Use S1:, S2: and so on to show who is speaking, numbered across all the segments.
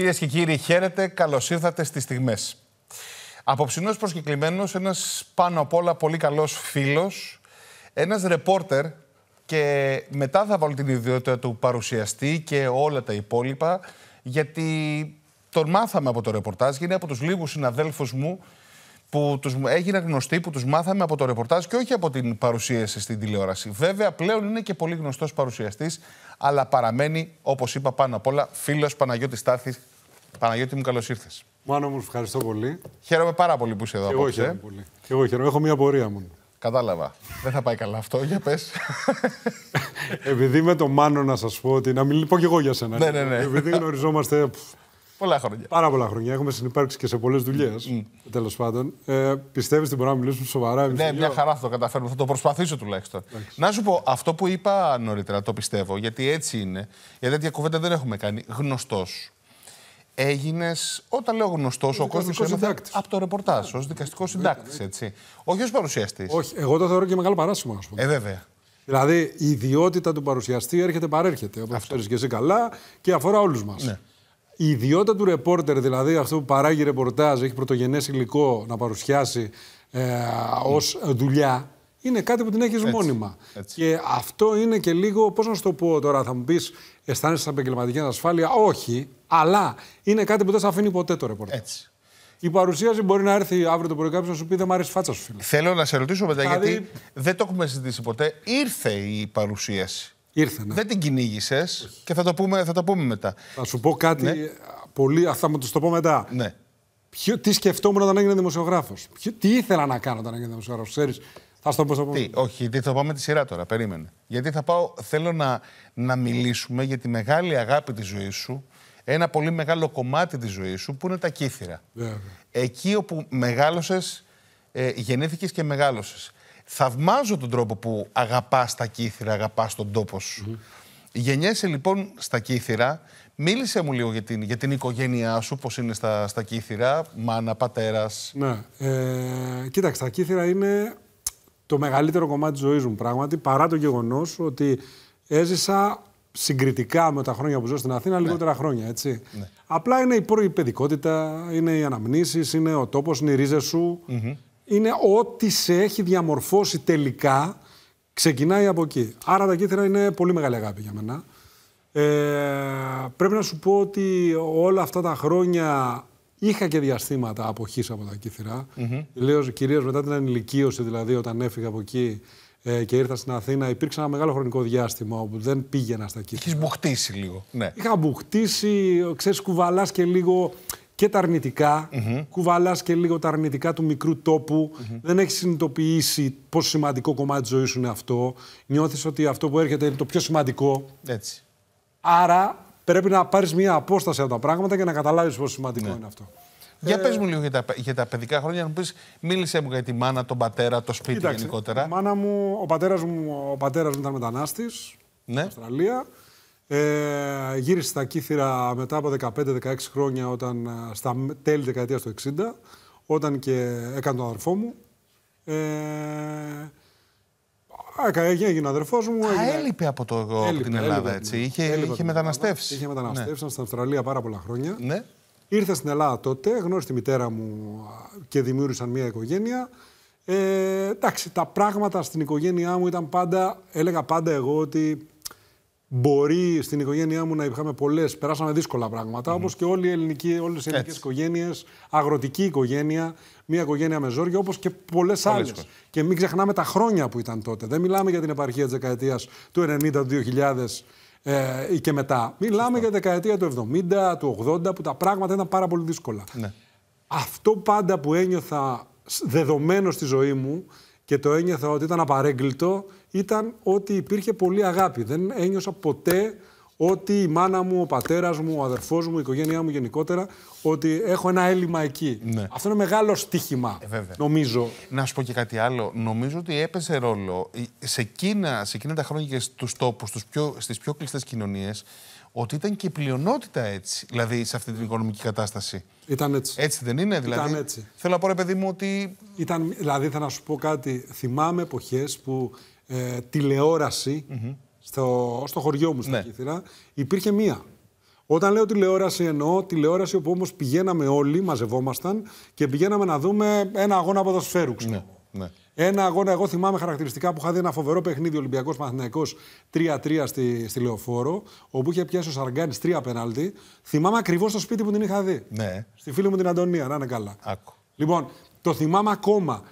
S1: Κυρίες και κύριοι, χαίρετε. Καλώς ήρθατε στις στιγμές. Απόψινό προσκεκλημένος, ένας πάνω απ' όλα πολύ καλός φίλος, ένας ρεπόρτερ και μετά θα βάλω την ιδιότητα του παρουσιαστή και όλα τα υπόλοιπα, γιατί τον μάθαμε από το ρεπορτάζ και από τους λίγους συναδέλφους μου που τους έγιναν γνωστοί, που τους μάθαμε από το ρεπορτάζ και όχι από την παρουσίαση στην τηλεόραση. Βέβαια, πλέον είναι και πολύ γνωστός παρουσιαστής, αλλά παραμένει, όπως είπα πάνω απ' όλα, φίλος Παναγιώτης Στάθης Παναγιώτη μου, καλώς ήρθες. Μάνο μου, ευχαριστώ πολύ. Χαίρομαι πάρα πολύ που είσαι εδώ. Και εγώ χαίρομαι πολύ.
S2: Και εγώ χαίρομαι. Έχω μία πορεία μου. Κατάλαβα.
S1: Δεν θα πάει καλά αυτό. Για πες.
S2: Επειδή με το Μάνο να σας πω ότι. Να μιλήσω πω κι εγώ για σένα. Ναι, ναι, ναι. ναι. Επειδή γνωριζόμαστε. Πολλά χρόνια. Πάρα πολλά χρόνια. Έχουμε συνεπάρξει και σε πολλές δουλειές. Mm. Τέλος πάντων. Ε, Πιστεύεις ότι μπορούμε να μιλήσουμε σοβαρά. Ναι, μια
S1: χαρά θα το καταφέρουμε. Θα το προσπαθήσω τουλάχιστον. Να σου πω αυτό που είπα νωρίτερα, το πιστεύω, γιατί έτσι είναι. γιατί τέτοια κουβέντα δεν έχουμε κάνει. Γνωστός έγινες, όταν λέω γνωστός, ο κόσμος έμαθε από το ρεπορτάζ, ως δικαστικός ναι, συντάκτης, ναι. έτσι. Όχι ως παρουσιαστής. Όχι, εγώ το θεωρώ και μεγάλο
S2: παράσημο, ας πούμε. Ε, βέβαια. Δηλαδή, η ιδιότητα του παρουσιαστή έρχεται παρέρχεται. Όπως ξέρεις και εσύ καλά και αφορά όλους μας. Ναι. Η ιδιότητα του ρεπόρτερ, δηλαδή αυτό που παράγει ρεπορτάζ, έχει πρωτογενές υλικό να παρουσιάσει ε, ως δουλειά, είναι κάτι που την έχεις μόνιμα. Έτσι. Και αυτό είναι και λίγο, πώς να σου το πω τώρα, θα μου πεις, αισθάνεσαι επαγγελματική ανασφάλεια. Όχι, αλλά είναι κάτι που δεν σε αφήνει ποτέ το ρεπορτάζ. Έτσι. Η παρουσίαση μπορεί να έρθει αύριο το πρωί κάποιος να σου πει: Δεν μου αρέσει φάτσα σου, φίλε.
S1: Θέλω να σε ρωτήσω μετά, δηλαδή- γιατί δεν το έχουμε συζητήσει ποτέ. Ήρθε η παρουσίαση. Ήρθε, ναι. Δεν την κυνήγησες και θα το, πούμε, θα το πούμε μετά. Θα σου πω κάτι ναι. πολύ. Θα μου το πω μετά. Ναι. τι σκεφτόμουν όταν έγινε δημοσιογράφο. Τι ήθελα να κάνω όταν έγινε δημοσιογράφος. Ξέρεις, θα στο πω, όχι, γιατί θα πάμε τη σειρά τώρα. Περίμενε. Γιατί θα πάω, θέλω να, να μιλήσουμε για τη μεγάλη αγάπη της ζωής σου. Ένα πολύ μεγάλο κομμάτι της ζωής σου που είναι τα κύθυρα. Yeah. Εκεί όπου μεγάλωσες, ε, γεννήθηκες και μεγάλωσες. Θαυμάζω τον τρόπο που αγαπάς τα κύθρα, αγαπάς τον τόπο σου. mm Γεννιέσαι λοιπόν στα κύθυρα. Μίλησε μου λίγο για την, για την οικογένειά σου, πώς είναι στα, στα κύθυρα, μάνα, πατέρας. Ναι.
S2: Ε, κοίταξε, τα κύθυρα είναι το μεγαλύτερο κομμάτι της ζωής μου πράγματι, παρά το γεγονός ότι έζησα συγκριτικά με τα χρόνια που ζω στην Αθήνα, ναι. λιγότερα χρόνια. Έτσι. Ναι. Απλά είναι η παιδικότητα, είναι οι αναμνήσεις, είναι ο τόπος, είναι οι ρίζες σου. Είναι ό,τι σε έχει διαμορφώσει τελικά, ξεκινάει από εκεί. Άρα τα κύθρα είναι πολύ μεγάλη αγάπη για μένα. Ε, πρέπει να σου πω ότι όλα αυτά τα χρόνια Είχα και διαστήματα αποχής από τα κυθρα Mm -hmm. Κυρίως μετά την ενηλικίωση, δηλαδή, όταν έφυγα από εκεί ε, και ήρθα στην Αθήνα, υπήρξε ένα μεγάλο χρονικό διάστημα όπου δεν πήγαινα στα κύθρα. Έχει μπουχτίσει λίγο. Ναι. Είχα μπουχτίσει, ξέρεις, κουβαλάς και λίγο και τα αρνητικά. Mm Κουβαλάς και λίγο τα αρνητικά του μικρού τόπου. Δεν έχεις συνειδητοποιήσει πόσο σημαντικό κομμάτι της ζωής σου είναι αυτό. Νιώθεις ότι αυτό που έρχεται είναι το πιο σημαντικό. Έτσι. Άρα πρέπει να πάρεις μια απόσταση από τα πράγματα και να καταλάβεις πόσο σημαντικό ναι. είναι αυτό.
S1: Για ε... πες μου λίγο για τα, για παιδικά χρόνια, να μου πεις, μίλησέ μου για τη μάνα, τον πατέρα, το σπίτι Κοίταξε, γενικότερα. Η μάνα μου,
S2: ο πατέρας μου, ο πατέρας μου ήταν μετανάστης, ναι. στην Αυστραλία. Ε, γύρισε στα Κύθυρα μετά από 15-16 χρόνια, όταν, ε, στα τέλη δεκαετίας του 60, όταν και έκανε τον αδερφό μου. Ε, Άκα, έγινε αδερφός μου. Α, έλειπε από, το,
S1: έλειπε, την Ελλάδα, έτσι. Ναι. Είχε, είχε μεταναστεύσεις.
S2: Είχε ναι. μεταναστεύσει, στην Αυστραλία πάρα πολλά χρόνια. Ναι. Ήρθε στην Ελλάδα τότε, γνώρισε τη μητέρα μου και δημιούργησαν μια οικογένεια. Ε, εντάξει, τα πράγματα στην οικογένειά μου ήταν πάντα, έλεγα πάντα εγώ ότι Μπορεί στην οικογένειά μου να είχαμε πολλές, περάσαμε δύσκολα πράγματα, mm όπως και όλοι η όλες οι ελληνικές οικογένειες, αγροτική οικογένεια, μια οικογένεια με ζόρια, όπως και πολλές άλλε. Και μην ξεχνάμε τα χρόνια που ήταν τότε. Δεν μιλάμε για την επαρχία της δεκαετίας του 90, του 2000 ε, και μετά. Μιλάμε για δεκαετία του 70, του 80, που τα πράγματα ήταν πάρα πολύ δύσκολα. Ναι. Αυτό πάντα που ένιωθα δεδομένο στη ζωή μου και το ένιωθα ότι ήταν απαρέγκλητο ήταν ότι υπήρχε πολύ αγάπη. Δεν ένιωσα ποτέ ότι η μάνα μου, ο πατέρας μου, ο αδερφός μου, η οικογένειά μου γενικότερα, ότι έχω ένα έλλειμμα εκεί. Ναι.
S1: Αυτό είναι μεγάλο στοίχημα, ε, νομίζω. Να σου πω και κάτι άλλο. Νομίζω ότι έπεσε ρόλο σε εκείνα, σε εκείνα τα χρόνια και στους τόπους, πιο, στις πιο κλειστές κοινωνίες, ότι ήταν και η πλειονότητα έτσι, δηλαδή σε αυτή την οικονομική κατάσταση. Ήταν έτσι. Έτσι δεν είναι, δηλαδή.
S2: Θέλω να πω, ρε παιδί μου, ότι. Ήταν, δηλαδή, θα να σου πω κάτι. Θυμάμαι εποχές που ε, τηλεοραση στο, στο χωριό μου, στην ναι. υπήρχε μία. Όταν λέω τηλεόραση εννοώ τηλεόραση όπου όμως πηγαίναμε όλοι, μαζευόμασταν και πηγαίναμε να δούμε ένα αγώνα ποδοσφαίρου, ξέρω. Ναι, ναι. Ένα αγώνα, εγώ θυμάμαι χαρακτηριστικά που είχα δει ένα φοβερό παιχνίδι Ολυμπιακός Παναθυναϊκό 3-3 στη, στη Λεωφόρο, όπου είχε πιάσει ο Σαργκάνη τρία πέναλτι. Θυμάμαι ακριβώς το σπίτι που την είχα δει. Ναι. Στη φίλη μου την Αντωνία, να είναι καλά. Λοιπόν, το θυμάμαι ακόμα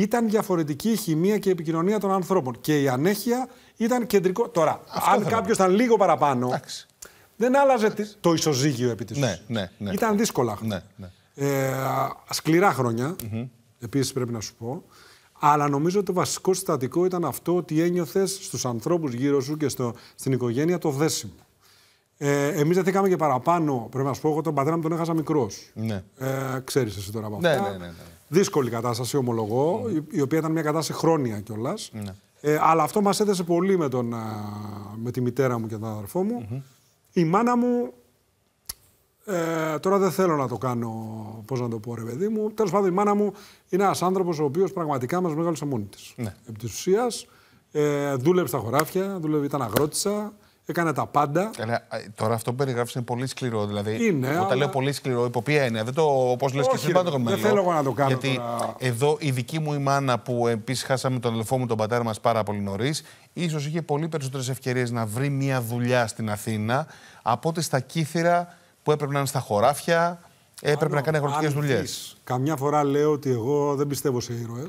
S2: ήταν διαφορετική η χημεία και η επικοινωνία των ανθρώπων. Και η ανέχεια ήταν κεντρικό. Τώρα, Αυτό αν κάποιο ήταν λίγο παραπάνω. Δεν άλλαζε Εντάξει. το ισοζύγιο επί της ναι,
S3: ναι, ναι. Ήταν δύσκολα. Ναι, ναι,
S2: Ε, σκληρά χρόνια, mm επίσης πρέπει να σου πω. Αλλά νομίζω ότι το βασικό συστατικό ήταν αυτό ότι ένιωθες στους ανθρώπους γύρω σου και στο, στην οικογένεια το δέσιμο. Ε, δεν δεθήκαμε και παραπάνω. Πρέπει να σου πω, εγώ τον πατέρα μου τον έχασα μικρός. Ναι. Ε, Ξέρεις εσύ τώρα από αυτό. Δύσκολη κατάσταση, ομολογώ, ναι. η οποία ήταν μια κατάσταση χρόνια κιόλας. Mm. Ναι. Ε, αλλά αυτό μας έδεσε πολύ με, τον, με τη μητέρα μου και τον αδερφό μου. Η μάνα μου. Ε, τώρα δεν θέλω να το κάνω, πώς να το πω, ρε παιδί μου. Τέλος πάντων, η μάνα μου είναι ένας άνθρωπος ο οποίος πραγματικά μας μεγάλωσε μόνη της. Ναι. Επί της ουσίας, ε, δούλευε στα χωράφια, ήταν αγρότησα. Έκανα τα πάντα. τώρα
S1: αυτό που περιγράφεις είναι πολύ σκληρό. Δηλαδή, είναι, όταν αλλά... λέω πολύ σκληρό, υπό ποια έννοια. Δεν το όπως λες και εσύ, πάντα τον Δεν θέλω εγώ να το κάνω. Γιατί τώρα... εδώ η δική μου η μάνα που επίσης χάσαμε τον αδελφό μου, τον πατέρα μας πάρα πολύ νωρίς, ίσως είχε πολύ περισσότερες ευκαιρίες να βρει μια δουλειά στην Αθήνα από ότι στα κύθρα που έπρεπε να είναι στα χωράφια, έπρεπε να κάνει αγροτικές δουλειέ.
S2: Καμιά φορά λέω ότι εγώ δεν πιστεύω σε ήρωες.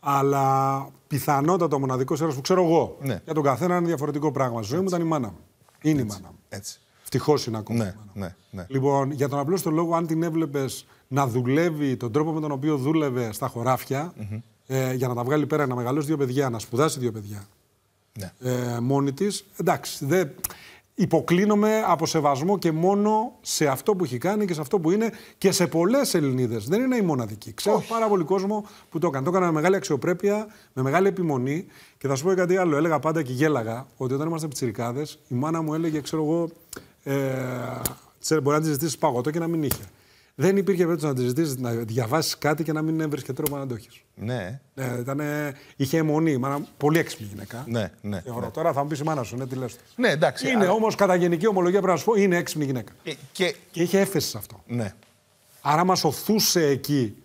S2: Αλλά πιθανότατα ο μοναδικός έρωτα που ξέρω εγώ ναι. για τον καθένα είναι διαφορετικό πράγμα. Στη ζωή μου ήταν η μάνα μου. Είναι Έτσι. Ναι, η μάνα μου. Έτσι. Ευτυχώς είναι ακόμα. Ναι, ναι, ναι. Λοιπόν, για τον απλό λόγο, αν την έβλεπες να δουλεύει τον τρόπο με τον οποίο δούλευε στα χωράφια, ε, για να τα βγάλει πέρα, να μεγαλώσει δύο παιδιά, να σπουδάσει δύο παιδιά ναι. ε, μόνη της, εντάξει, υποκλίνομαι από σεβασμό και μόνο σε αυτό που έχει κάνει και σε αυτό που είναι και σε πολλές Ελληνίδες. Δεν είναι η μοναδική. Ξέρω πάρα πολύ κόσμο που το έκανε. Το έκανα με μεγάλη αξιοπρέπεια, με μεγάλη επιμονή. Και θα σου πω κάτι άλλο. Έλεγα πάντα και γέλαγα ότι όταν ήμασταν πτυρικάδε, η μάνα μου έλεγε, ξέρω εγώ, ε, μπορεί να τη ζητήσεις παγωτό και να μην είχε. Δεν υπήρχε βέβαια να τη ζητήσεις να διαβάσεις κάτι και να μην έβρισκε τρόπο να το έχεις. Ναι. Ε, είχε αιμονή. Μάνα, πολύ έξυπνη γυναίκα. Ναι, ναι, Θεωρώ. ναι. Τώρα θα μου πεις η μάνα σου, ναι, τι λες.
S1: Ναι, εντάξει. Είναι όμως κατά γενική
S2: ομολογία πρέπει να σου πω είναι έξυπνη γυναίκα. Ε, και... και είχε έφεση σε αυτό. Ναι. Άρα μα οθούσε εκεί.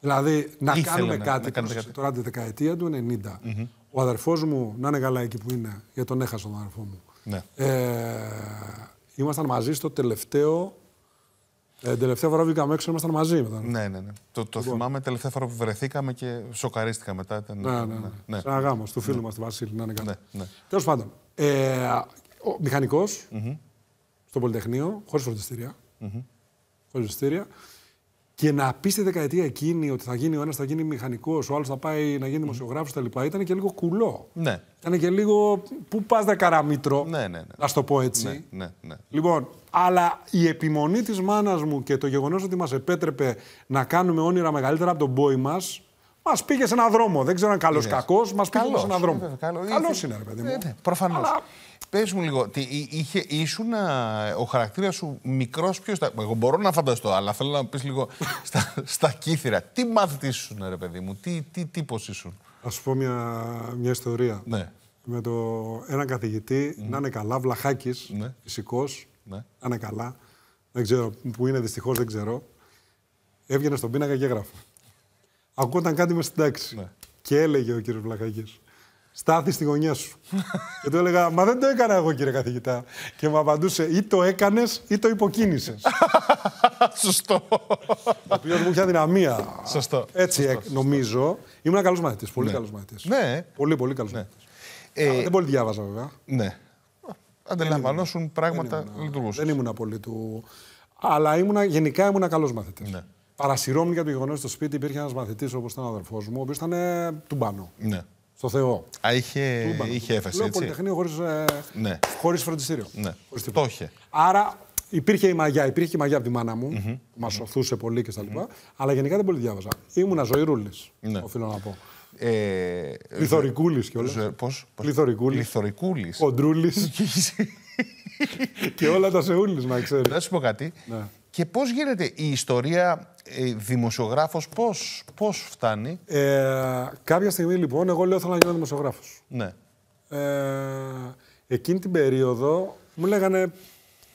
S2: Δηλαδή να Ήθελε, κάνουμε ναι, κάτι. Να κάτι. Τώρα τη δεκαετία του 90. Mm -hmm. Ο αδερφός μου, να είναι καλά εκεί που είναι, γιατί τον έχασα τον αδερφό μου. Ναι. Ε, ήμασταν μαζί στο τελευταίο ε, τελευταία φορά που βγήκαμε έξω ήμασταν μαζί μετά.
S1: Ναι, ναι, ναι. Το, το λοιπόν. θυμάμαι τελευταία φορά που βρεθήκαμε και σοκαρίστηκα μετά. Ήταν... Ναι, ναι, ναι.
S2: ναι. του φίλου ναι. ναι. μας του Βασίλη. Να Ναι, ναι.
S1: Τέλος πάντων. Ε, ο μηχανικο mm
S2: στο Πολυτεχνείο, χωρίς φροντιστήρια. φροντιστήρια. Και να πεις στη δεκαετία εκείνη ότι θα γίνει ο ένας θα γίνει μηχανικός, ο άλλος θα πάει να γίνει δημοσιογράφος κτλ. Ήταν και λίγο κουλό. Ναι. Ήταν και λίγο. Πού πας καραμίτρο, Ναι, ναι, ναι. Α
S3: το πω έτσι. Ναι, ναι, ναι.
S2: Λοιπόν, αλλά η επιμονή της μάνας μου και το γεγονός ότι μας επέτρεπε να κάνουμε όνειρα μεγαλύτερα από τον πόη μας. Μας πήγε σε έναν δρόμο. Δεν ξέρω αν καλός ή κακός. Μας πήγε σε έναν δρόμο. Ε,
S1: καλό είναι, ρε παιδί ε, μου. Ναι, ναι, προφανώ. Πες μου λίγο, τι, είχε, ήσουν ο χαρακτήρας σου μικρός πιο. Στα... Εγώ μπορώ να φανταστώ, αλλά θέλω να πεις λίγο στα, στα Τι μάθητη ήσουν, ρε παιδί μου, τι, τι τύπος ήσουν.
S2: Ας σου πω μια, μια ιστορία. Ναι. Με το, έναν καθηγητή να είναι καλά, βλαχάκι, ναι. φυσικός, ναι. να είναι καλά. Δεν ξέρω που είναι, δυστυχώς δεν ξέρω. Έβγαινε στον πίνακα και έγραφε. Ακούγονταν κάτι μες στην τάξη. Ναι. Και έλεγε ο κύριος Βλαχάκης. Στάθη στη γωνιά σου. και του έλεγα, Μα δεν το έκανα εγώ, κύριε καθηγητά. Και μου απαντούσε, ή το έκανες ή το υποκίνησες. Σωστό. Το οποίος μου είχε αδυναμία. Σωστό. Έτσι σωστό, νομίζω. Σωστό. Ήμουν ένα καλός μαθητής. Πολύ ναι. καλός μαθητής. Ναι. Πολύ, πολύ καλός ναι. μαθητής. Ε, ε... Δεν πολύ διάβαζα, βέβαια. Ναι. Αντιλαμβανόσουν πράγματα λειτουργούσαν. Δεν ήμουν πολύ του. Αλλά ήμουνα, γενικά ήμουν καλός μαθητής. Ναι. Παρασυρώμουν για το γεγονός ότι στο σπίτι υπήρχε ένας μαθητής όπως ήταν ο αδερφός μου, ο οποίος ήταν του μπάνου.
S3: Ναι στο Θεό. Α, είχε, είχε έφεση. Λέω έτσι. Πολυτεχνείο χωρίς ε, ναι.
S2: χωρίς φροντιστήριο.
S3: Ναι. Χωρίς το είχε.
S2: Άρα υπήρχε η μαγιά, υπήρχε η μαγιά από τη μάνα μου, mm -hmm. που μας σωθούσε πολύ κτλ. Mm -hmm. Αλλά γενικά δεν πολύ διάβαζα. Ήμουνα ζωηρούλης, ναι. οφείλω να πω. Ε, Πληθωρικούλη
S1: ε, ε, κιόλας. Πώ. Πληθωρικούλη. Κοντρούλης. και όλα τα σεούλης, να ξέρεις. Να σου πω κάτι. Ναι. Και πώς γίνεται η ιστορία ε, δημοσιογράφος, πώς, πώς φτάνει. Ε, κάποια στιγμή λοιπόν, εγώ λέω θέλω να γίνω δημοσιογράφος. Ναι.
S2: Ε, εκείνη την περίοδο μου λέγανε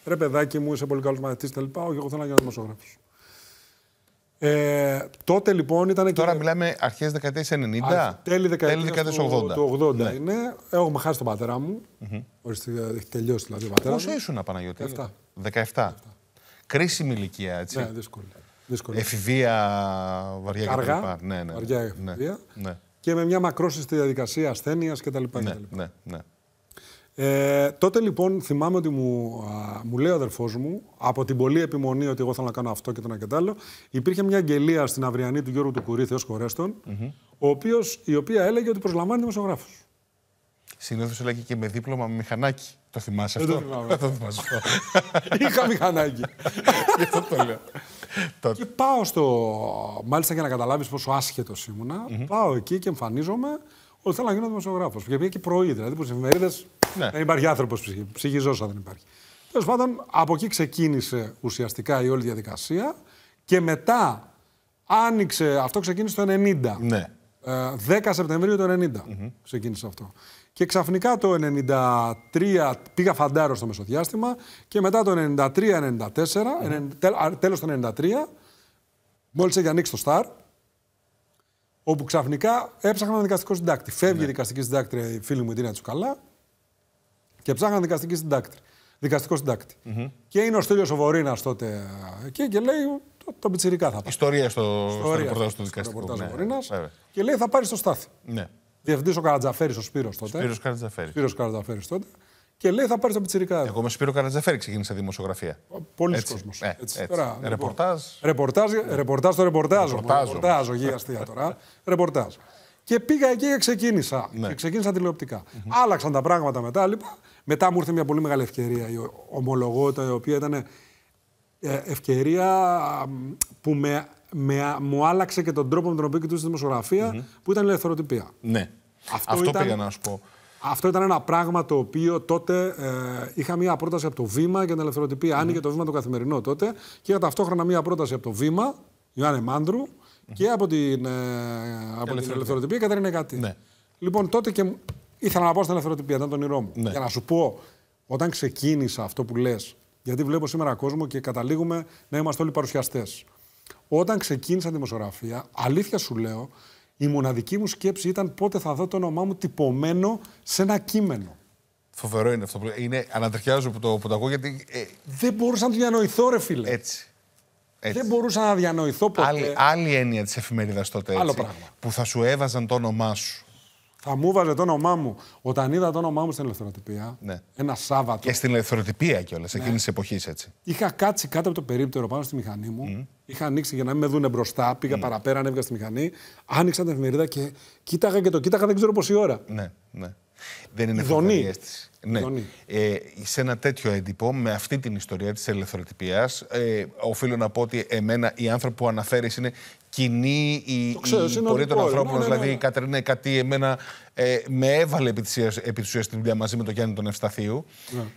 S2: ρε παιδάκι μου, είσαι πολύ καλός μαθητής τα λοιπά, όχι εγώ θέλω να γίνω δημοσιογράφος.
S1: Ε, τότε λοιπόν ήταν. Τώρα και... μιλάμε αρχές δεκαετίας 90. Α, τέλη δεκαετίας του 80. Το
S2: 80 ναι. είναι. Έχουμε χάσει τον πατέρα μου. Mm-hmm. Ορίστε, έχει τελειώσει δηλαδή ο πατέρας. Πόσο ήσουν,
S1: Παναγιώτη. 17. 17 κρίσιμη ηλικία, έτσι. Ναι, δύσκολη. δύσκολη. Εφηβεία βαριά και τα Ναι, ναι, βαριά ναι, εφηβεία.
S2: Ναι. Και με μια μακρόσυστη διαδικασία ασθένειας
S3: κτλ. Ναι, ναι, ναι.
S2: Ε, τότε λοιπόν θυμάμαι ότι μου, μου λέει ο αδερφός μου από την πολλή επιμονή ότι εγώ θέλω να κάνω αυτό και το ένα να άλλο, Υπήρχε μια αγγελία στην αυριανή του Γιώργου του Κουρίθε ω Χορέστον, mm η οποία έλεγε ότι προσλαμβάνει δημοσιογράφους.
S1: Συνήθως έλεγε και με δίπλωμα με μηχανάκι. Θα θυμάσαι αυτό. Δεν το θυμάσαι
S2: αυτό. Είχα μηχανάκι. Γι' αυτό το
S1: λέω. Και πάω στο.
S2: Μάλιστα για να καταλάβεις πόσο άσχετος ήμουνα, πάω εκεί και εμφανίζομαι ότι θέλω να γίνω δημοσιογράφος. Γιατί πήγα και πρωί, δηλαδή που στι εφημερίδες ναι. δεν υπάρχει άνθρωπος Ψυχή αν δεν υπάρχει. Τέλος πάντων, από εκεί ξεκίνησε ουσιαστικά η όλη διαδικασία και μετά άνοιξε. Αυτό ξεκίνησε το 90. Ναι. 10 ε, Σεπτεμβρίου του 90 ξεκίνησε αυτό. Και ξαφνικά το 93 πήγα φαντάρο στο μεσοδιάστημα και μετά το 93-94, mm. τέλος το 93, μόλις έχει ανοίξει το Σταρ, όπου ξαφνικά έψαχναν δικαστικό συντάκτη. Φεύγει η ναι. δικαστική συντάκτη, η φίλη μου η Τίνα Τσουκαλά, και ψάχναν δικαστική συντάκτη. Δικαστικό συντάκτη. Και είναι ο Στέλιος ο τότε εκεί και λέει το, το πιτσιρικά θα πάρει. Ιστορία
S1: στο, Ιστορία, στο, στο, ναι,
S2: Και λέει θα πάρεις στο στάθι. Ναι. Διευθυντής ο Καρατζαφέρης,
S1: ο Σπύρος τότε. Σπύρος Καρατζαφέρης. Σπύρος Καρατζαφέρης τότε. Και λέει θα πάρεις τον Πιτσυρικά. Εγώ με Σπύρο Καρατζαφέρη ξεκίνησα δημοσιογραφία. Πολλοί κόσμος. Ε, Τώρα, λοιπόν, ρεπορτάζ.
S2: Ρεπορτάζ, ε. ρεπορτάζ το ρεπορτάζ. Ρεπορτάζ, όχι αστεία τώρα. ρεπορτάζ. Και πήγα εκεί και ξεκίνησα. Ναι. Και ξεκίνησα τηλεοπτικά. Mm-hmm. Άλλαξαν τα πράγματα μετά. Λοιπόν. Μετά μου ήρθε μια πολύ μεγάλη ευκαιρία, η ομολογώ, η οποία ήταν ε, ευκαιρία που με με, μου άλλαξε και τον τρόπο με τον οποίο κοιτούσε τη δημοσιογραφια mm -hmm. που ήταν η ελευθεροτυπία. Ναι. Αυτό, Αυτό ήταν... πήγα να σου πω. Αυτό ήταν ένα πράγμα το οποίο τότε ε, είχα μία πρόταση από το Βήμα για την ελευθεροτυπία. Mm -hmm. Άνοιγε το Βήμα το καθημερινό τότε και είχα ταυτόχρονα μία πρόταση από το Βήμα, Ιωάννη Μάντρου, mm -hmm. και από την, ε, από την ελευθεροτυπία είναι Ναι. Λοιπόν, τότε και ήθελα να πάω στην ελευθεροτυπία, ήταν τον ήρω μου. Ναι. Για να σου πω, όταν ξεκίνησα αυτό που λες, γιατί βλέπω σήμερα κόσμο και καταλήγουμε να είμαστε όλοι παρουσιαστές όταν ξεκίνησα τη δημοσιογραφία, αλήθεια σου λέω, η μοναδική μου σκέψη ήταν πότε θα δω το όνομά μου τυπωμένο σε ένα κείμενο.
S1: Φοβερό είναι αυτό που είναι. Ανατριχιάζω που το, που ακούω γιατί. Ε, Δεν μπορούσα να το διανοηθώ, ρε φίλε. Έτσι. Δεν μπορούσα να διανοηθώ ποτέ. Άλλη, άλλη έννοια της εφημερίδας τότε. Έτσι, Άλλο πράγμα. Που θα σου έβαζαν το όνομά σου. Θα μου βάζε το όνομά μου. Όταν
S2: είδα το όνομά μου στην
S1: ελευθεροτυπία, ναι. ένα Σάββατο. Και στην ελευθεροτυπία κιόλας, ναι. εκείνης της εποχής έτσι.
S2: Είχα κάτσει κάτω από το περίπτερο πάνω στη μηχανή μου. Mm. Είχα ανοίξει για να μην με δούνε μπροστά. Πήγα mm. παραπέρα, ανέβηκα στη μηχανή. Άνοιξα την εφημερίδα και κοίταγα και το κοίταγα δεν ξέρω πόση ώρα.
S1: Ναι, ναι. Δεν είναι φωνή. αίσθηση. Ναι. Ε, σε ένα τέτοιο έντυπο, με αυτή την ιστορία της ελευθεροτυπίας, ε, οφείλω να πω ότι εμένα οι άνθρωποι που αναφέρεις είναι κοινή η, πορεία των ανθρώπων. δηλαδή ναι, η ναι, ναι. Κατερίνα η εμένα ε, με έβαλε επί της, επί της δουλειά μαζί με τον Γιάννη τον Ευσταθίου.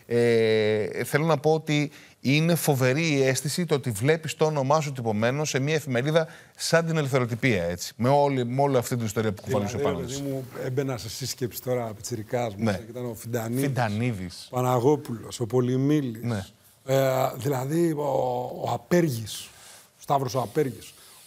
S1: Ε, θέλω να πω ότι είναι φοβερή η αίσθηση το ότι βλέπεις το όνομά σου τυπωμένο σε μια εφημερίδα σαν την ελευθεροτυπία, έτσι. Με όλη, με αυτή την ιστορία που κουβαλούσε δηλαδή, πάνω δηλαδή,
S2: μου έμπαινα σε σύσκεψη τώρα πιτσιρικάς μου, ναι. ήταν ο Φιντανίδης, Φιντανίδης. Παναγόπουλος, ο Πολυμήλης, ναι. ε, δηλαδή ο, ο Απέργης, ο Σταύρος ο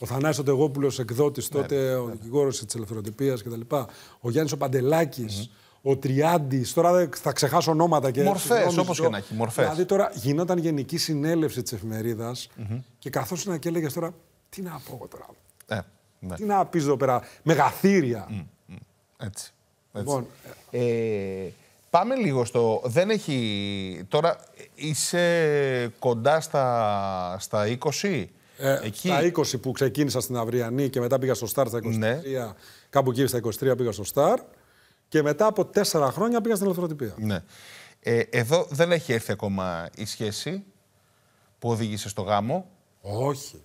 S2: ο Θανάσης ναι, ναι, ο εκδότη εκδότης τότε, ο δικηγόρος της ελευθεροτυπίας κτλ. Ο Γιάννης ο Παντελάκης, ο Τριάντης, τώρα θα ξεχάσω ονόματα και. Μορφές, όπω και να έχει. Μορφές. Δηλαδή τώρα γινόταν γενική συνέλευση της εφημερίδας mm -hmm. και καθώς και έλεγες τώρα, τι να πω εγώ τώρα.
S1: Ε, ναι. Τι
S2: να πεις εδώ πέρα, μεγαθύρια.
S1: έτσι. έτσι. Λοιπόν, ε, ε, Πάμε λίγο στο. Δεν έχει. Τώρα είσαι κοντά στα, στα 20. Ε, εκεί...
S2: 20 που ξεκίνησα στην Αυριανή και μετά πήγα στο Σταρ στα 23. Ναι. Κάπου εκεί στα 23 πήγα στο Σταρ.
S1: Και μετά από 4 χρόνια πήγα στην Ελευθεροτυπία. Ναι. Ε, εδώ δεν έχει έρθει ακόμα η σχέση που οδήγησε στο γάμο. Όχι.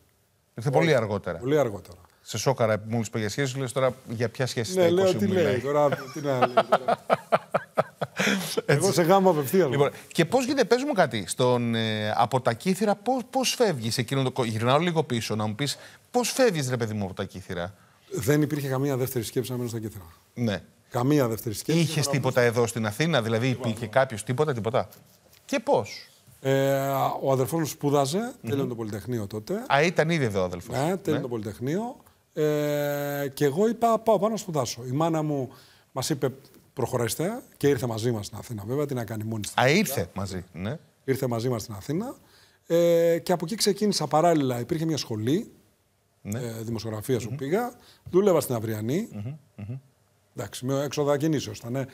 S1: Ήρθε πολύ αργότερα. Πολύ αργότερα. Σε σόκαρα μόλις πήγε σχέση, λες τώρα για ποια σχέση ναι, 20 λέω, τι λέει,
S2: τώρα, τι λέει,
S1: Εγώ σε γάμο απευθείας. Λοιπόν, λοιπόν, και πώς γίνεται, πες μου κάτι, στον, ε, από τα κύθρα, πώ φεύγεις εκείνο το. Γυρνάω λίγο πίσω να μου πεις πώς φεύγεις, ρε παιδί μου, από τα κύθρα.
S2: Δεν υπήρχε καμία δεύτερη σκέψη να μένω στα κύθρα. Ναι. Καμία δεύτερη
S1: σκέψη. Είχες τίποτα εδώ στην Αθήνα, δηλαδή υπήρχε λοιπόν, ναι. κάποιος τίποτα, τίποτα.
S2: Και πώς. Ε, ο αδερφός μου σπούδαζε, mm το Πολυτεχνείο τότε.
S1: Α, ήταν ήδη εδώ ο αδερφός. Ναι, τέλειωνε ναι. το
S2: Πολυτεχνείο. Ε, και εγώ είπα, πάω πάνω να σπουδάσω. Η μάνα μου μας είπε, προχωρέστε και ήρθε μαζί μας στην Αθήνα, βέβαια. την να κάνει μόνη Α,
S3: ήρθε μαζί, ναι.
S2: Ήρθε μαζί μας στην Αθήνα. Ε, και από εκεί ξεκίνησα παράλληλα. Υπήρχε μια σχολή ναι. ε, δημοσιογραφία σου mm πήγα. Δούλευα στην αυριανη mm -hmm. Εντάξει, με έξοδα κινήσεω ήταν. Ε.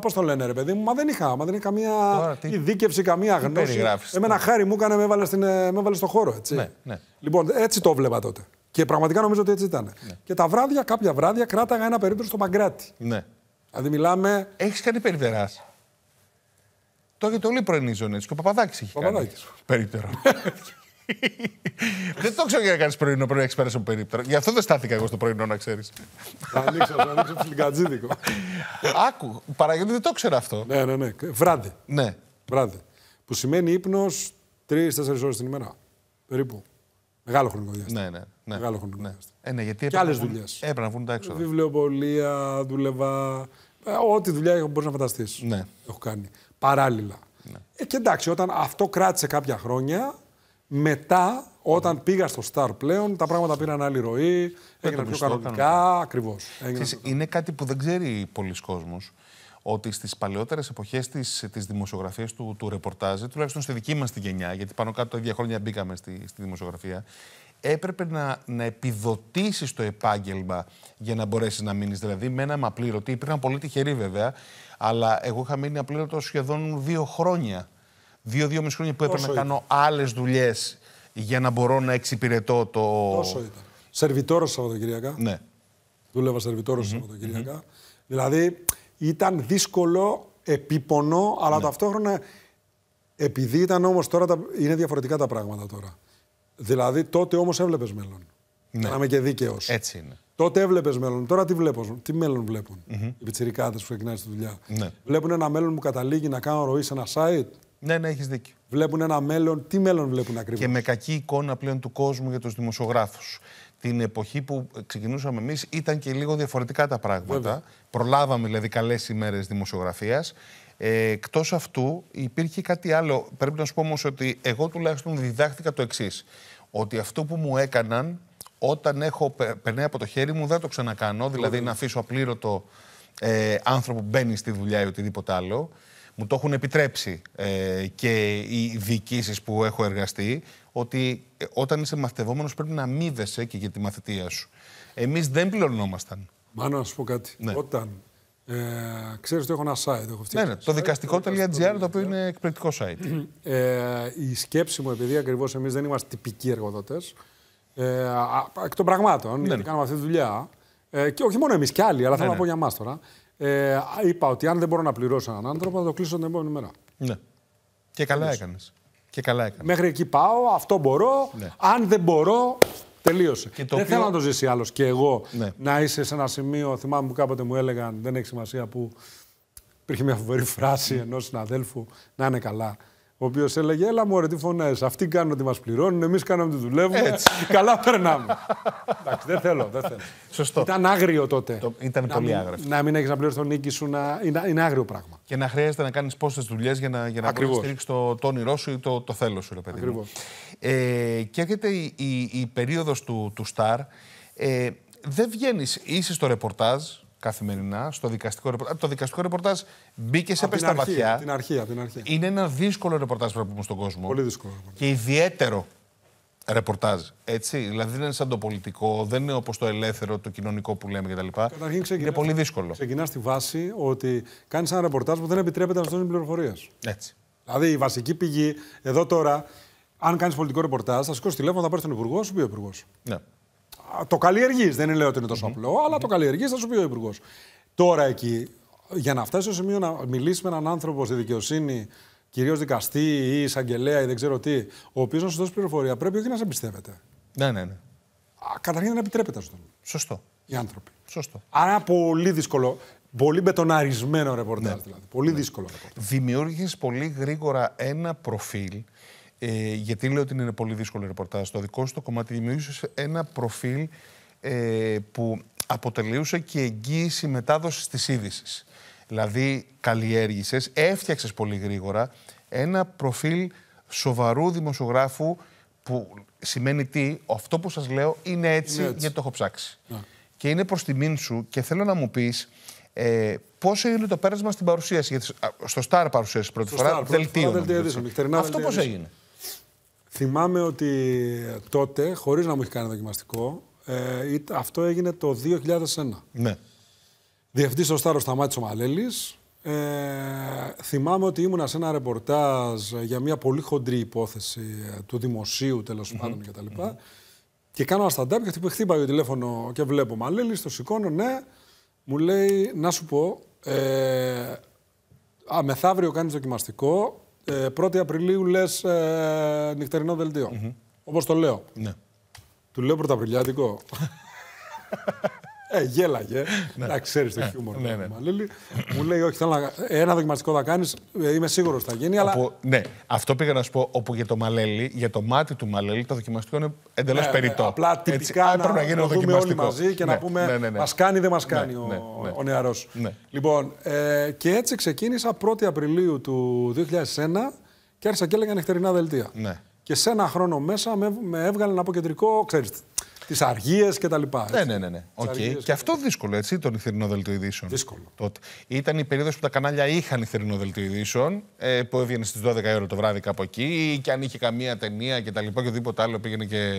S2: Πώς το λένε, ρε παιδί μου, μα δεν είχα, μα δεν είχα καμία ειδίκευση, καμία γνώση. Εμένα ναι. χάρη μου έκανε, με έβαλε, στην, ε, στο χώρο. Έτσι. Ναι, ναι. Λοιπόν, έτσι το βλέπα τότε. Και πραγματικά νομίζω ότι έτσι ήταν. Ναι. Και τα βράδια, κάποια βράδια, κράταγα ένα περίπτωση στο Μαγκράτι.
S1: Ναι. Δηλαδή μιλάμε. Έχεις κάνει περιπεράς. Το έχετε όλοι πρωινή ζώνη Και ο Παπαδάκης έχει Παπαδάκης. κάνει. Περίπτερο. δεν το ξέρω για να κάνεις πρωινό πρωινό, έχεις πέρασει από περίπτερο. Γι' αυτό δεν στάθηκα εγώ στο πρωινό, να ξέρεις. Θα ανοίξω, θα ανοίξω φλιγκατζίδικο. Άκου, παραγγελίε δεν το ξέρω αυτό. Ναι, ναι, ναι. Βράδυ. Ναι. Βράδυ.
S2: Που σημαίνει ύπνος 3-4 ώρες την ημέρα. Περίπου.
S1: Μεγάλο χρονικό διάστημα. Ναι, ναι. ναι. Μεγάλο χρονικό ναι. Ε, ναι, γιατί και άλλες δουλειέ. Έπρεπε να βγουν τα έξοδα. Βιβλιοπολία,
S2: δούλευα. Ε, ό,τι δουλειά μπορείς να φανταστείς. Ναι. Έχω κάνει. Παράλληλα. Ναι. Ε, και εντάξει, όταν αυτό κράτησε κάποια χρόνια, μετά, όταν ναι. πήγα στο Σταρ πλέον, τα πράγματα πήραν άλλη ροή, έγιναν πιο κανονικά.
S1: Ακριβώ. Είναι κάτι που δεν ξέρει πολλοί κόσμος ότι στις παλαιότερες εποχές της δημοσιογραφίας του, του ρεπορτάζ, τουλάχιστον στη δική μας τη γενιά, γιατί πάνω κάτω τα ίδια χρόνια μπήκαμε στη, στη δημοσιογραφία, έπρεπε να, να επιδοτήσεις το επάγγελμα για να μπορέσεις να μείνεις. Δηλαδή, με Δηλαδή, μέναμε απλήρωτοι. Υπήρχαν πολύ τυχεροί βέβαια, αλλά εγώ είχα μείνει απλήρωτο σχεδόν δύο χρόνια. Δύο-δύο μισή χρόνια που έπρεπε να κάνω άλλες δουλειές για να μπορώ να εξυπηρετώ το. Πόσο ήταν. Σερβιτόρος Σαββατοκυριακά. Ναι. Δούλευα σερβιτόρος mm-hmm. σαββατοκυριακα
S2: Δηλαδή, ήταν δύσκολο, επίπονο, αλλά ναι. ταυτόχρονα επειδή ήταν όμως τώρα, τα... είναι διαφορετικά τα πράγματα τώρα. Δηλαδή τότε όμως έβλεπες μέλλον. Ναι. Να είμαι και δίκαιος. Έτσι είναι. Τότε έβλεπες μέλλον. Τώρα τι βλέπω, τι μέλλον βλέπουν. Mm-hmm. Οι πιτσιρικάδες που ξεκινάνε τη δουλειά. Ναι. Βλέπουν ένα μέλλον που καταλήγει να κάνω ροή σε ένα site.
S1: Ναι, ναι, έχεις δίκιο. Βλέπουν ένα μέλλον. Τι μέλλον βλέπουν ακριβώ. Και με κακή εικόνα πλέον του κόσμου για τους δημοσιογράφους την εποχή που ξεκινούσαμε εμείς ήταν και λίγο διαφορετικά τα πράγματα. Προλάβαμε δηλαδή καλές ημέρες δημοσιογραφίας. Ε, Εκτός αυτού υπήρχε κάτι άλλο. Πρέπει να σου πω όμως ότι εγώ τουλάχιστον διδάχτηκα το εξής. Ότι αυτό που μου έκαναν όταν έχω περνάει από το χέρι μου δεν το ξανακάνω. Δηλαδή να αφήσω απλήρωτο ε, άνθρωπο που μπαίνει στη δουλειά ή οτιδήποτε άλλο. Μου το έχουν επιτρέψει ε, και οι διοικήσεις που έχω εργαστεί ότι ε, όταν είσαι μαθητευόμενος πρέπει να αμείβεσαι και για τη μαθητεία σου. Εμείς δεν πληρωνόμασταν. Μάνα να σου πω κάτι. Ναι. Όταν. Ε, ξέρεις ότι έχω ένα site. Έχω ναι, ναι, το δικαστικό.gr το, οποίο είναι εκπληκτικό site.
S2: Ε, η σκέψη μου, επειδή ακριβώς εμείς δεν είμαστε τυπικοί εργοδότες, ε, εκ των πραγμάτων, ναι. γιατί ναι. κάναμε αυτή τη δουλειά, ε, και όχι μόνο εμείς κι άλλοι, αλλά ναι, θέλω ναι, να πω για εμάς τώρα. Ε, είπα ότι αν δεν μπορώ να πληρώσω έναν άνθρωπο, θα το κλείσω την επόμενη μέρα.
S1: Ναι. Και καλά έκανες. Και καλά
S2: έκανε. Μέχρι εκεί πάω, αυτό μπορώ. Ναι. Αν δεν μπορώ, τελείωσε. δεν θέλω να το ζήσει άλλος. Και εγώ ναι. να είσαι σε ένα σημείο, θυμάμαι που κάποτε μου έλεγαν, δεν έχει σημασία που υπήρχε μια φοβερή φράση ναι. ενός συναδέλφου, να είναι καλά ο οποίος έλεγε: Έλα μου, τι φωνές. Αυτοί κάνουν ότι μας πληρώνουν, εμείς κάνουμε ότι δουλεύουμε. Έτσι. Καλά περνάμε.
S1: Εντάξει, δεν θέλω, δεν θέλω.
S2: Σωστό. Ήταν άγριο τότε. Ήταν να πολύ άγριος. Να μην έχεις να πληρώσεις τον νίκη σου, να... είναι, άγριο πράγμα.
S1: Και να χρειάζεται να κάνεις πόσες δουλειές για να, για να το, όνειρό σου ή το, το θέλω σου, ρε παιδί. Ε, και έρχεται η, η, η περίοδος του, του Σταρ. Ε, δεν βγαίνεις, είσαι στο ρεπορτάζ, καθημερινά στο δικαστικό ρεπορτάζ. Το δικαστικό ρεπορτάζ μπήκε σε πέστα βαθιά.
S2: Την αρχή, την αρχή.
S1: Είναι ένα δύσκολο ρεπορτάζ που πούμε στον κόσμο. Πολύ δύσκολο. Και ιδιαίτερο ρεπορτάζ. Έτσι. Δηλαδή δεν είναι σαν το πολιτικό, δεν είναι όπως το ελεύθερο, το κοινωνικό που λέμε κτλ. Καταρχήν ξεκινά, είναι πολύ δύσκολο.
S2: Ξεκινάς στη βάση ότι κάνεις ένα ρεπορτάζ που δεν επιτρέπεται να σου δώσει πληροφορίες. Έτσι. Δηλαδή η βασική πηγή, εδώ τώρα, αν κάνεις πολιτικό ρεπορτάζ, θα σηκώσει τηλέφωνο, θα πάρει τον Υπουργό, σου ο Υπουργός. Ναι το καλλιεργείς. Δεν είναι λέω ότι είναι τόσο απλό, αλλά το καλλιεργείς, θα σου πει ο Υπουργός. Τώρα εκεί, για να φτάσει στο σημείο να μιλήσει με έναν άνθρωπο στη δικαιοσύνη, κυρίως δικαστή ή εισαγγελέα ή δεν ξέρω τι, ο οποίος να σου δώσει πληροφορία, πρέπει όχι να σε εμπιστεύεται.
S1: Ναι, ναι, ναι. Καταρχήν δεν επιτρέπεται αυτό. Σωστό. Οι
S2: άνθρωποι. Σωστό. Άρα πολύ δύσκολο.
S1: Πολύ μπετοναρισμένο ρεπορτάζ ναι. δηλαδή. Πολύ ναι. δύσκολο ρεπορτάζ. Δημιούργησες πολύ γρήγορα ένα προφίλ ε, γιατί λέω ότι είναι πολύ δύσκολο ρεπορτάζ. στο δικό σου το κομμάτι δημιούργησε ένα προφίλ ε, που αποτελούσε και εγγύηση μετάδοσης της είδησης. Δηλαδή, καλλιέργησες, έφτιαξες πολύ γρήγορα ένα προφίλ σοβαρού δημοσιογράφου που σημαίνει τι, αυτό που σας λέω είναι έτσι, είναι γιατί το έχω ψάξει. Ναι. Και είναι προς τιμήν σου και θέλω να μου πεις ε, πώς έγινε το πέρασμα στην παρουσίαση. στο Star παρουσίαση πρώτη φορά, Αυτό πώς έγινε. Θυμάμαι ότι τότε, χωρίς να μου έχει
S2: κάνει δοκιμαστικό, ε, αυτό έγινε το 2001. Ναι. Διευθύντη ο Στάρο Σταμάτης ο Μαλέλης. Ε, θυμάμαι ότι ήμουνα σε ένα ρεπορτάζ για μια πολύ χοντρή υπόθεση ε, του δημοσίου πάντων κτλ. Και κάνω ένα stand-up και χτύπαγε το τηλέφωνο και βλέπω Μαλέλη, το σηκώνω, ναι. Μου λέει, να σου πω, ε, α, μεθαύριο κάνεις δοκιμαστικό, 1η ε, Απριλίου λες ε, νυχτερινό δελτίο. Mm Όπως το λέω. Ναι. Του λέω πρωταπριλιάτικο. Ε, γέλαγε. Ναι. Να ξέρεις το ναι. χιούμορ ναι, ναι. Μου λέει, Όχι, θέλω να... ένα δοκιμαστικό θα κάνεις. Ε, είμαι σίγουρος ότι θα γίνει. Αλλά...
S1: ναι, αυτό πήγα να σου πω. Όπου για το Μαλέλη, για το μάτι του Μαλέλη, το δοκιμαστικό είναι εντελώς ναι, ναι, περιττό. απλά τυπικά Έτσι, να, να, να, το δούμε όλοι μαζί και να πούμε ναι, Μας
S2: κάνει δεν μας κάνει ο, ο νεαρός. Λοιπόν, ε, και έτσι ξεκίνησα 1η Απριλίου του 2001 και άρχισα και έλεγα Νεκτερινά δελτία. Και σε ένα χρόνο μέσα με, έβγαλε ένα αποκεντρικό, ξέρεις,
S1: τις αργίες κτλ. Ναι, ναι, ναι. ναι. Okay. Και, αυτό δύσκολο, έτσι, το νυχτερινό δελτίο ειδήσεων. Δύσκολο. Τότε. Ήταν η περίοδος που τα κανάλια είχαν νυχτερινό δελτίο ειδήσεων, ε, που έβγαινε στις 12 ώρα το βράδυ κάπου εκεί, και αν είχε καμία ταινία κτλ. λοιπά, και οτιδήποτε άλλο πήγαινε και.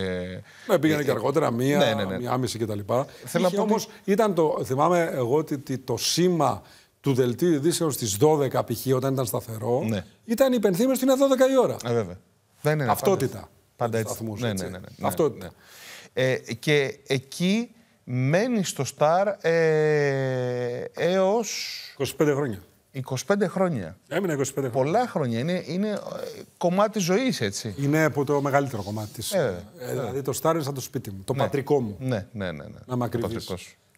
S1: Ναι, πήγαινε ε, και ε, αργότερα, μία, ναι, ναι, ναι. μία
S2: μισή κτλ. Θέλω να πω. Όμως, ήταν το. Θυμάμαι εγώ ότι το σήμα του δελτίου ειδήσεων στις 12 π.χ. όταν ήταν σταθερό, ναι. ήταν η υπενθύμηση
S1: ότι είναι 12 η ώρα. Ε, βέβαια. Δεν ναι, Ταυτότητα. Πάντα, έτσι. Σταθμούς, ναι, ναι, ναι, ναι ε, και εκεί μένει στο Σταρ ε, έως... 25 χρόνια. 25 χρόνια. Έμεινα 25 χρόνια. Πολλά χρόνια. Είναι, είναι ε, κομμάτι ζωής, έτσι. Είναι από το μεγαλύτερο κομμάτι της ε, ε, ε, δηλαδή το Σταρ είναι σαν το σπίτι
S2: μου, το ναι. πατρικό μου. Ναι, ναι, ναι. ναι. Να με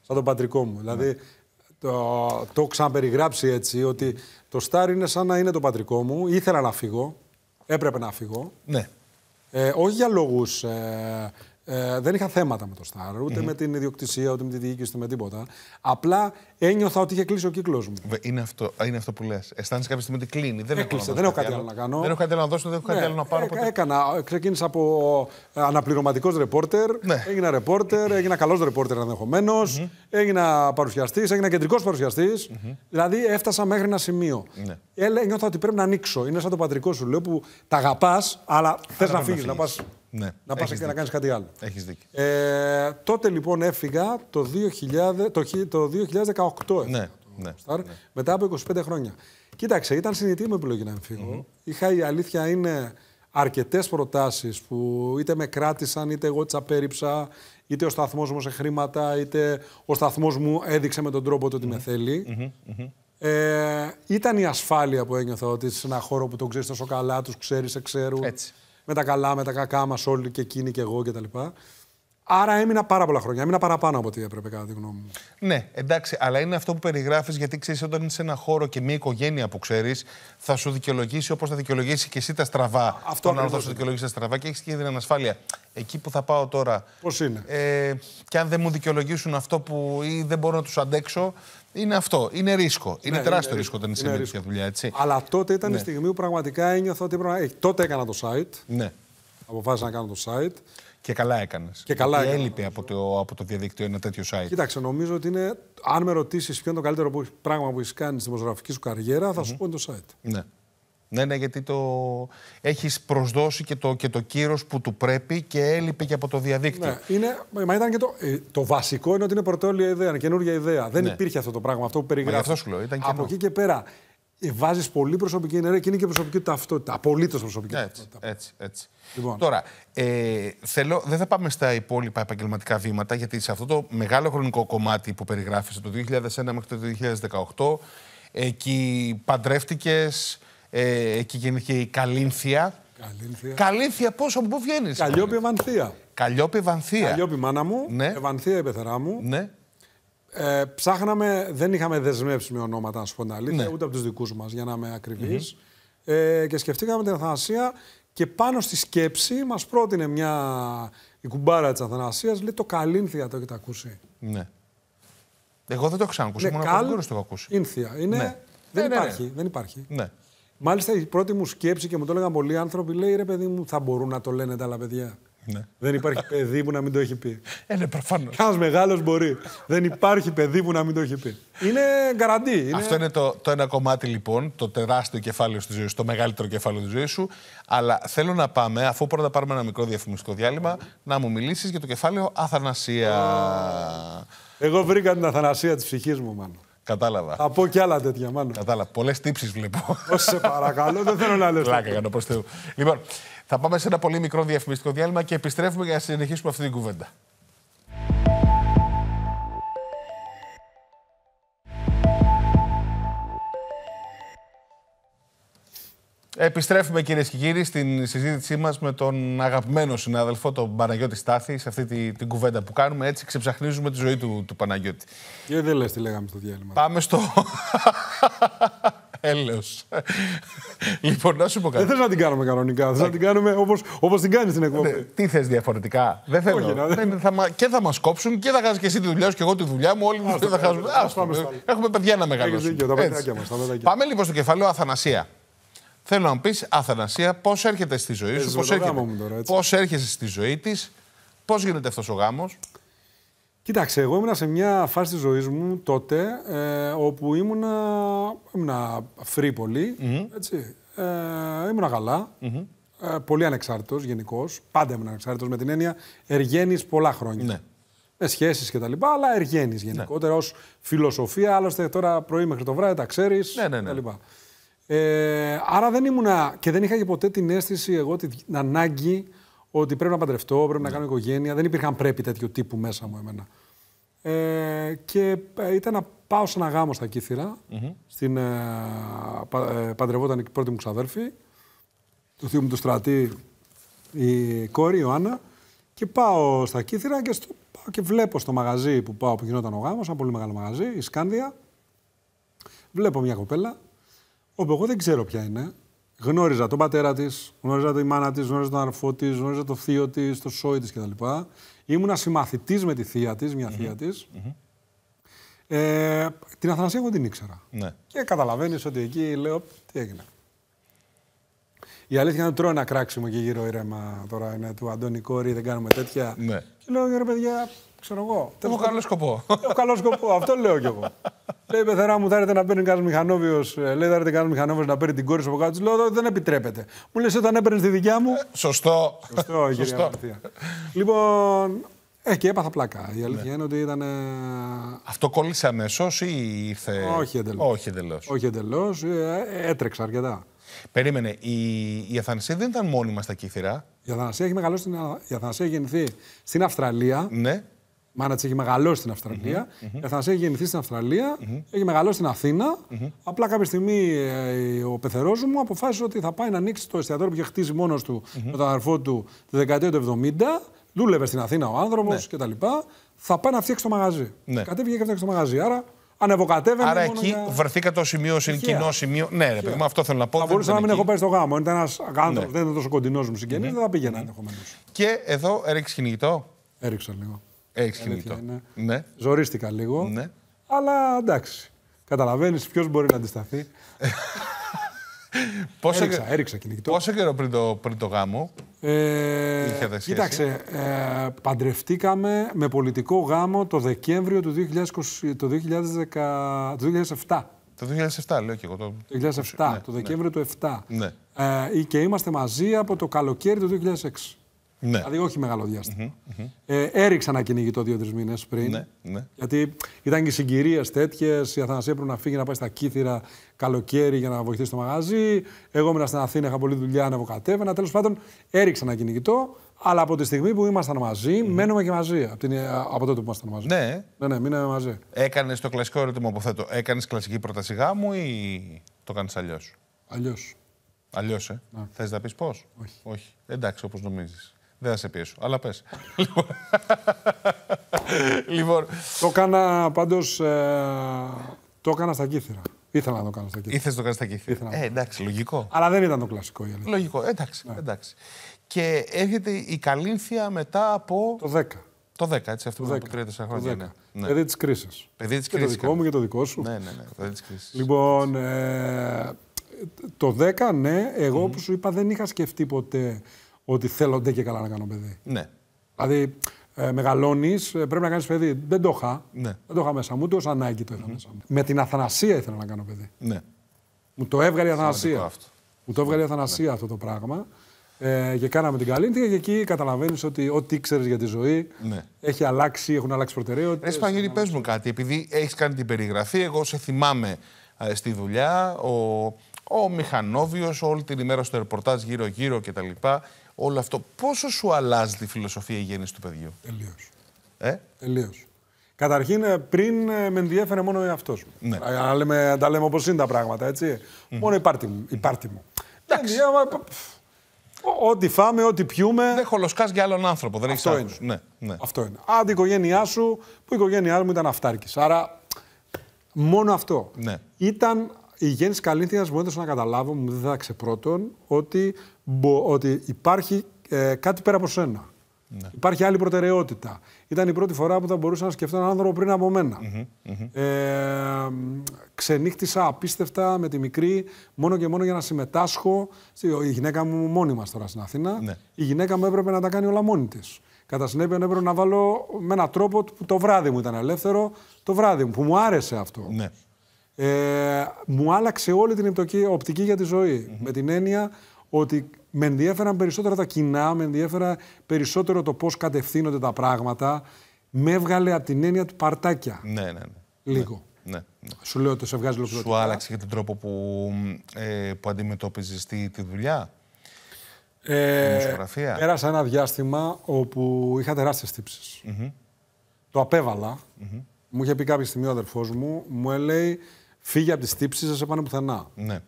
S2: Σαν το πατρικό μου. Δηλαδή ναι. το, το ξαναπεριγράψει έτσι, ότι το Σταρ είναι σαν να είναι το πατρικό μου. Ήθελα να φύγω. Έπρεπε να φύγω. Ναι. Ε, όχι για λόγους ε, δεν είχα θέματα με το Σταρ, ούτε mm-hmm. με την ιδιοκτησία, ούτε με τη διοίκηση, ούτε με τίποτα. Απλά ένιωθα ότι είχε κλείσει ο κύκλος μου. Είναι αυτό, είναι αυτό που λες. Αισθάνεσαι κάποια στιγμή ότι κλείνει. Δεν, Έκλεισε, έχω, δεν έχω κάτι άλλο, να κάνω. Δεν έχω
S1: κάτι άλλο να δώσω, δεν έχω ναι, κάτι άλλο να πάρω. Ποτέ.
S2: Έκανα. Ξεκίνησα από ε, αναπληρωματικός ρεπόρτερ. Ναι. Έγινα ρεπόρτερ, έγινα καλός ρεπόρτερ ενδεχομένως. Mm-hmm. Έγινα παρουσιαστής, έγινα κεντρικός mm-hmm. Δηλαδή έφτασα μέχρι ένα σημείο. Ναι. Έλε, νιώθω ότι πρέπει να ανοίξω. Είναι σαν το πατρικό σου λέω που τα αγαπάς, αλλά θες να φύγεις, να πας
S3: ναι. Να πας και να κάνεις κάτι άλλο. Έχεις δίκιο.
S2: Ε, τότε λοιπόν έφυγα το, 2000, το, το 2018. Ναι, ναι, ναι, Μετά από 25 χρόνια. Κοίταξε, ήταν συνειδητή μου επιλογή να φυγω mm -hmm. Είχα η αλήθεια είναι αρκετές προτάσεις που είτε με κράτησαν, είτε εγώ τις απέρριψα, είτε ο σταθμός μου σε χρήματα, είτε ο σταθμός μου έδειξε με τον τρόπο του ότι με θέλει. Ε, ήταν η ασφάλεια που ένιωθα ότι σε ένα χώρο που τον ξέρεις τόσο καλά, τους ξέρεις, σε ξέρουν. Έτσι με τα καλά, με τα κακά μας, όλοι και εκείνοι και εγώ κτλ. Άρα έμεινα πάρα πολλά χρόνια. Έμεινα παραπάνω από ό,τι έπρεπε, κατά τη γνώμη μου.
S1: Ναι, εντάξει, αλλά είναι αυτό που περιγράφεις, γιατί ξέρεις, όταν είσαι σε ένα χώρο και μια οικογένεια που ξέρεις, θα σου δικαιολογήσει όπως θα δικαιολογήσει και εσύ τα στραβά. Αυτό είναι. σου δικαιολογήσει τα στραβά και έχεις και την ανασφάλεια. Εκεί που θα πάω τώρα. Πώς είναι. Ε, και αν δεν μου δικαιολογήσουν αυτό που ή δεν μπορώ να τους αντέξω, είναι αυτό. Είναι ρίσκο. Είναι ναι, τεράστιο ρίσκο όταν είσαι δουλειά, έτσι. Αλλά τότε ήταν ναι. η
S2: στιγμή που πραγματικά ένιωθα ότι έπρεπε να. Ε, τότε έκανα το site. Ναι. Αποφάσισα να κάνω το site. Και καλά έκανες. Και καλά
S1: Έλειπε από το, από το διαδίκτυο ένα τέτοιο site.
S2: Κοίταξε, νομίζω ότι είναι. Αν με ρωτήσεις ποιο είναι το
S1: καλύτερο πράγμα που έχεις κάνει στη δημοσιογραφική σου καριέρα, θα σου πω είναι το site. Ναι. Ναι, ναι, γιατί το έχεις προσδώσει και το, και το κύρος που του πρέπει και έλειπε και από το διαδίκτυο. Ναι,
S2: είναι, μα ήταν και το, ε, το βασικό είναι ότι είναι πρωτόλια ιδέα, είναι καινούργια ιδέα. Δεν ναι. υπήρχε αυτό το πράγμα, αυτό που περιγράφεις. Αυτό σου λέω, ήταν Από εκεί και πέρα. Ε, Βάζεις πολύ προσωπική ενέργεια και είναι και προσωπική ταυτότητα.
S1: Απολύτως προσωπική έτσι, ταυτότητα. Έτσι, έτσι. Λοιπόν. Τώρα, ε, θέλω, δεν θα πάμε στα υπόλοιπα επαγγελματικά βήματα, γιατί σε αυτό το μεγάλο χρονικό κομμάτι που περιγράφησε, το 2001 μέχρι το 2018, εκεί παντρεύτηκες, ε, εκεί γεννήθηκε η Καλίνθια. Καλίνθια. πόσο από πού βγαίνεις. Καλλιόπη Ευανθία. Καλλιόπη Ευανθία.
S2: Καλλιόπη μάνα μου. Ναι. Ευανθία η πεθερά μου. Ναι. Ε, ψάχναμε, δεν είχαμε δεσμεύσει με ονόματα, να σου πω την αλήθεια, ναι. ούτε από τους δικούς μας, για να είμαι ε, και σκεφτήκαμε την Αθανασία και πάνω στη σκέψη μας πρότεινε μια η κουμπάρα της Αθανασίας, λέει το Καλίνθια το έχετε ακούσει.
S1: Ναι. Εγώ δεν το έχω ξανακούσει. Ναι, μόνο το έχω ακούσει.
S2: Ναι. Ναι, ναι. Δεν, υπάρχει, δεν υπάρχει. Ναι. Μάλιστα η πρώτη μου σκέψη και μου το έλεγαν πολλοί άνθρωποι, λέει ρε παιδί μου, θα μπορούν να το λένε τα άλλα παιδιά. Ναι. Δεν υπάρχει παιδί που να μην το έχει πει. Ε, ναι, προφανώς. μεγάλος μεγάλος μπορεί. Δεν υπάρχει παιδί που να μην το έχει πει.
S1: Είναι γκαραντή. Αυτό είναι το, το ένα κομμάτι λοιπόν, το τεράστιο κεφάλαιο της ζωής σου, το μεγαλύτερο κεφάλαιο της ζωής σου. Αλλά θέλω να πάμε, αφού πρώτα πάρουμε ένα μικρό διαφημιστικό διάλειμμα, να μου μιλήσεις για το κεφάλαιο Αθανασία.
S2: Εγώ βρήκα την Αθανασία της ψυχής μου, μάλλον. Κατάλαβα. Από κι άλλα τέτοια, μάλλον. Κατάλαβα. Πολλές
S1: τύψεις βλέπω. Όσο σε
S2: παρακαλώ, δεν θέλω να λέω. Λάκα κανένα
S1: προς Θεού. Λοιπόν, θα πάμε σε ένα πολύ μικρό διαφημιστικό διάλειμμα και επιστρέφουμε για να συνεχίσουμε αυτή την κουβέντα. Επιστρέφουμε κυρίες και κύριοι στην συζήτησή μας με τον αγαπημένο συνάδελφο, τον Παναγιώτη Στάθη, σε αυτή τη, την κουβέντα που κάνουμε. Έτσι ξεψαχνίζουμε τη ζωή του, του Παναγιώτη.
S2: Και ε, δεν λες τι λέγαμε στο διάλειμμα. Πάμε
S1: στο. Έλεω. λοιπόν, να σου πω κάτι. Δεν θες να την κάνουμε κανονικά. Θες να την κάνουμε όπως όπως την κάνεις στην εκπομπή. Ναι, τι θες διαφορετικά. Δεν θέλω. θα, και θα μας κόψουν και θα χάσει και εσύ τη δουλειά σου και εγώ τη δουλειά μου. Όλοι μας θα ε, χάσουμε. Ε, Έχουμε παιδιά να μεγαλώσουμε. Πάμε λοιπόν στο κεφάλαιο Αθανασία. Θέλω να μου πεις, Αθανασία, πώς έρχεται στη ζωή σου, πώ έρχεται. έρχεσαι στη ζωή της, πώς γίνεται αυτός ο γάμος.
S2: Κοίταξε, εγώ ήμουνα σε μια φάση της ζωής μου τότε ε, όπου ήμουνα, ήμουνα free πολύ. έτσι. Ε, ήμουνα Ε, πολύ ανεξάρτητος γενικώς. Πάντα ήμουν ανεξάρτητος με την έννοια εργένης πολλά χρόνια. Ναι. Με σχέσεις και τα λοιπά, αλλά εργένης ναι. γενικότερα ναι. ως φιλοσοφία. Άλλωστε τώρα πρωί μέχρι το βράδυ τα ξέρεις. Ναι, ναι, ναι. Τα λοιπά. Ε, άρα δεν ήμουνα και δεν είχα και ποτέ την αίσθηση εγώ την ανάγκη ότι πρέπει να παντρευτώ, πρέπει να ναι. κάνω οικογένεια. Δεν υπήρχαν πρέπει τέτοιου τύπου μέσα μου εμένα. Ε, και ε, ήταν να πάω σε ένα γάμο στα Κύθυρα. Mm-hmm. Στην, ε, ε, παντρευόταν η πρώτη μου ξαδέρφη, του θείου μου του στρατή, η κόρη η Ιωάννα. Και πάω στα Κύθυρα και, στο, πάω και βλέπω στο μαγαζί που πάω που γινόταν ο γάμος, ένα πολύ μεγάλο μαγαζί, η Σκάνδια. Βλέπω μια κοπέλα Όπου εγώ δεν ξέρω ποια είναι. Γνώριζα τον πατέρα της, γνώριζα τη μάνα της, γνώριζα τον αρφό της, γνώριζα το θείο της, το σόι της κτλ. Ήμουνα συμμαθητής με τη θεία της, μια θεία τη. ε, την Αθανασία εγώ την ήξερα. Ναι. Και καταλαβαίνεις ότι εκεί λέω τι έγινε. Η αλήθεια είναι ότι τρώω ένα κράξιμο και γύρω ήρεμα τώρα είναι του Αντώνη Κόρη, δεν κάνουμε τέτοια. Ναι. Και λέω ρε παιδιά, Ξέρω εγώ. Έχω καλό σκοπό. Έχω καλό σκοπό. Αυτό λέω κι εγώ. Λέει πεθερά μου, θα έρθει να παίρνει κανένας μηχανόβιος. Ε, λέει θα έρθει κανένας μηχανόβιος να παίρνει την κόρη σου από κάτω. δεν επιτρέπεται. Μου λες όταν έπαιρνες τη
S1: δικιά μου. Ε, σωστό. Σωστό, κύριε Μαρτία.
S2: λοιπόν. Ε, και έπαθα πλάκα. Η αλήθεια ναι. είναι ότι ήταν. Αυτό κόλλησε αμέσως ή ήρθε. Όχι εντελώς. Όχι εντελώς. Όχι εντελώς. Ε, έτρεξα αρκετά. Περίμενε. Η, η Αθανασία δεν ήταν μόνιμα στα κύθυρα. Η Αθανασία έχει μεγαλώσει Η Αθανασία γεννηθεί στην Αυστραλία. Ναι. Μάνα τη στην Αυστραλία. Mm-hmm. Η Αθανασία έχει γεννηθεί στην αυστραλια mm-hmm. έχει μεγαλώσει στην αθηνα mm-hmm. Απλά κάποια στιγμή ε, ο πεθερός μου αποφάσισε ότι θα πάει να ανοίξει το εστιατόριο που είχε χτίσει μόνος του με τον αδερφό του τη δεκαετία του 70. Δούλευε στην Αθήνα ο άνθρωπος ναι. κτλ. Θα πάει να φτιάξει το μαγαζί. Ναι. Κατέβηκε και φτιάξει το μαγαζί. Άρα ανεβοκατέβαινε. Άρα εκεί για...
S1: το το σημείο, σε κοινό σημείο. Ναι, ρε παιδί μου, αυτό θέλω να πω. Θα μπορούσα να μην εκεί. έχω πάει στο
S2: γάμο. Ήταν ένας άνθρωπο, ναι. δεν ήταν τόσο κοντινός μου συγγενής, δεν θα πήγαινα ενδεχομένω.
S1: Και εδώ έριξε κυνηγητό. Έριξα
S2: λίγο. Έχεις κινητό. Ναι. ναι. Ζορίστηκα λίγο. Ναι. Αλλά εντάξει. Καταλαβαίνεις ποιος μπορεί να αντισταθεί. πόσο, έριξα, έριξα
S1: κινητό. Πόσο καιρό πριν το, πριν το γάμο
S2: ε,
S1: είχατε σχέση. Κοίταξε,
S2: ε, παντρευτήκαμε με πολιτικό γάμο το Δεκέμβριο του 2020, το 2010, το 2007. Το 2007 λέω και εγώ. Το, το 2007, ναι, το Δεκέμβριο ναι. του 2007. Ναι. και είμαστε μαζί από το καλοκαίρι του 2006. Ναι. Δηλαδή, όχι μεγάλο διάστημα. Mm -hmm. ε, να δύο-τρει μήνες πριν. Ναι, ναι. Γιατί ήταν και συγκυρίες τέτοιες. Η Αθανασία έπρεπε να φύγει να πάει στα κύθυρα καλοκαίρι για να βοηθήσει το μαγαζί. Εγώ ήμουν στην Αθήνα, είχα πολλή δουλειά, ανεβοκατέβαινα. Τέλος πάντων, έριξα να κυνηγητό. Αλλά από τη στιγμή που ήμασταν μαζί, mm. μένουμε και μαζί. Από, την, από τότε που ήμασταν μαζί.
S1: Ναι, ναι,
S2: ναι μείναμε μαζί.
S1: Έκανες το κλασικό ερώτημα που Έκανες κλασική πρόταση γάμου ή το κάνεις αλλιώς. Αλλιώς. Αλλιώς, ε. Ναι. Θες να πεις πώς. Όχι. Εντάξει, όπως νομίζεις. Δεν θα σε πιέσω, αλλά πες. Λοιπόν. Το
S2: έκανα πάντως, ε, το έκανα
S1: στα κύθρα. Ήθελα να το κάνω στα κύθρα. Ήθελες να το κάνεις στα κύθρα. Ε, εντάξει, λογικό. Αλλά δεν ήταν το κλασικό η λογικό, Λογικό, εντάξει, ναι. εντάξει. Και έρχεται η Καλύνθια μετά από... Το 10. Το 10, έτσι, αυτό που ήταν 4 χρόνια. Ναι. ναι. Παιδί
S2: της κρίσης. Παιδί το δικό μου και το δικό σου. Ναι, ναι,
S1: ναι. Παιδί της κρίσης.
S2: Λοιπόν, ε, το 10, ναι, εγώ mm. που σου είπα δεν είχα σκεφτεί ποτέ ότι ντε και καλά να κάνω παιδί. Ναι. Δηλαδή, ε, μεγαλώνεις, ε, πρέπει να κάνεις παιδί. Δεν το είχα. Ναι. Δεν το είχα μέσα μου, ούτε ω ανάγκη το είχα μέσα μου. Με την αθανασία ήθελα να κάνω παιδί. Ναι. Μου το έβγαλε η αθανασία. Αυτό. Μου το έβγαλε η ναι. αθανασία αυτό το πράγμα. Ε, και κάναμε την καλή και εκεί καταλαβαίνεις ότι ό,τι ήξερε για τη ζωή ναι.
S1: έχει αλλάξει, έχουν αλλάξει προτεραιότητες. Εσύ παίζουν μου κάτι, επειδή έχεις κάνει την περιγραφή, εγώ σε θυμάμαι ε, στη δουλειά, ο, ο Μηχανόβιο, όλη την ημέρα στο ρεπορτάζ γύρω-γύρω κτλ όλο αυτό, πόσο σου αλλάζει τη φιλοσοφία η γέννησης του παιδιού. Τελείως.
S2: Ε? Τελείως. Καταρχήν, ε, πριν ε, με ενδιέφερε μόνο ο εαυτός μου. Ναι. Αν λέμε, τα λέμε όπως είναι τα πράγματα, έτσι. Μόνο η πάρτι μου. Η πάρτη μου. Εντάξει. Ό,τι φάμε, ό,τι πιούμε. Δεν χολοσκάς για άλλον άνθρωπο. Δεν έχει
S3: Ναι, ναι. Αυτό είναι.
S2: Αν η οικογένειά σου, που η οικογένειά μου ήταν αυτάρκης. Άρα, μόνο αυτό. Ναι. Ήταν η γέννηση Καλίνθιας μου έδωσε να καταλάβω, μου δίδαξε πρώτον, ότι, μπο, ότι υπάρχει ε, κάτι πέρα από σένα. Ναι. Υπάρχει άλλη προτεραιότητα. Ήταν η πρώτη φορά που θα μπορούσα να σκεφτώ έναν άνθρωπο πριν από μένα. Ε, ξενύχτησα απίστευτα με τη μικρή, μόνο και μόνο για να συμμετάσχω. Η γυναίκα μου μόνη μας τώρα στην Αθήνα. Ναι. Η γυναίκα μου έπρεπε να τα κάνει όλα μόνη της. Κατά συνέπεια, έπρεπε να βάλω με έναν τρόπο που το βράδυ μου ήταν ελεύθερο, το βράδυ μου, που μου άρεσε αυτό. Ναι. Ε, μου άλλαξε όλη την οπτική, οπτική για τη ζωη Με την έννοια ότι με ενδιέφεραν περισσότερα τα κοινά, με ενδιέφερα περισσότερο το πώς κατευθύνονται τα πράγματα.
S1: Με έβγαλε από την έννοια του παρτάκια. Ναι, ναι, ναι. Λίγο. Ναι, ναι, ναι. Σου λέω ότι σε βγάζει λεπτό. Σου άλλαξε και τον τρόπο που, ε, που αντιμετώπιζες τη, τη δουλειά.
S2: Ε, πέρασα ένα διάστημα όπου τεράστιες τύψεις. τύψεις. Το απεβαλα Μου είχε πει κάποια στιγμή ο αδερφός μου, μου έλεγε Φύγε από τις τύψεις, δεν σε πάνε πουθενά. Ναι.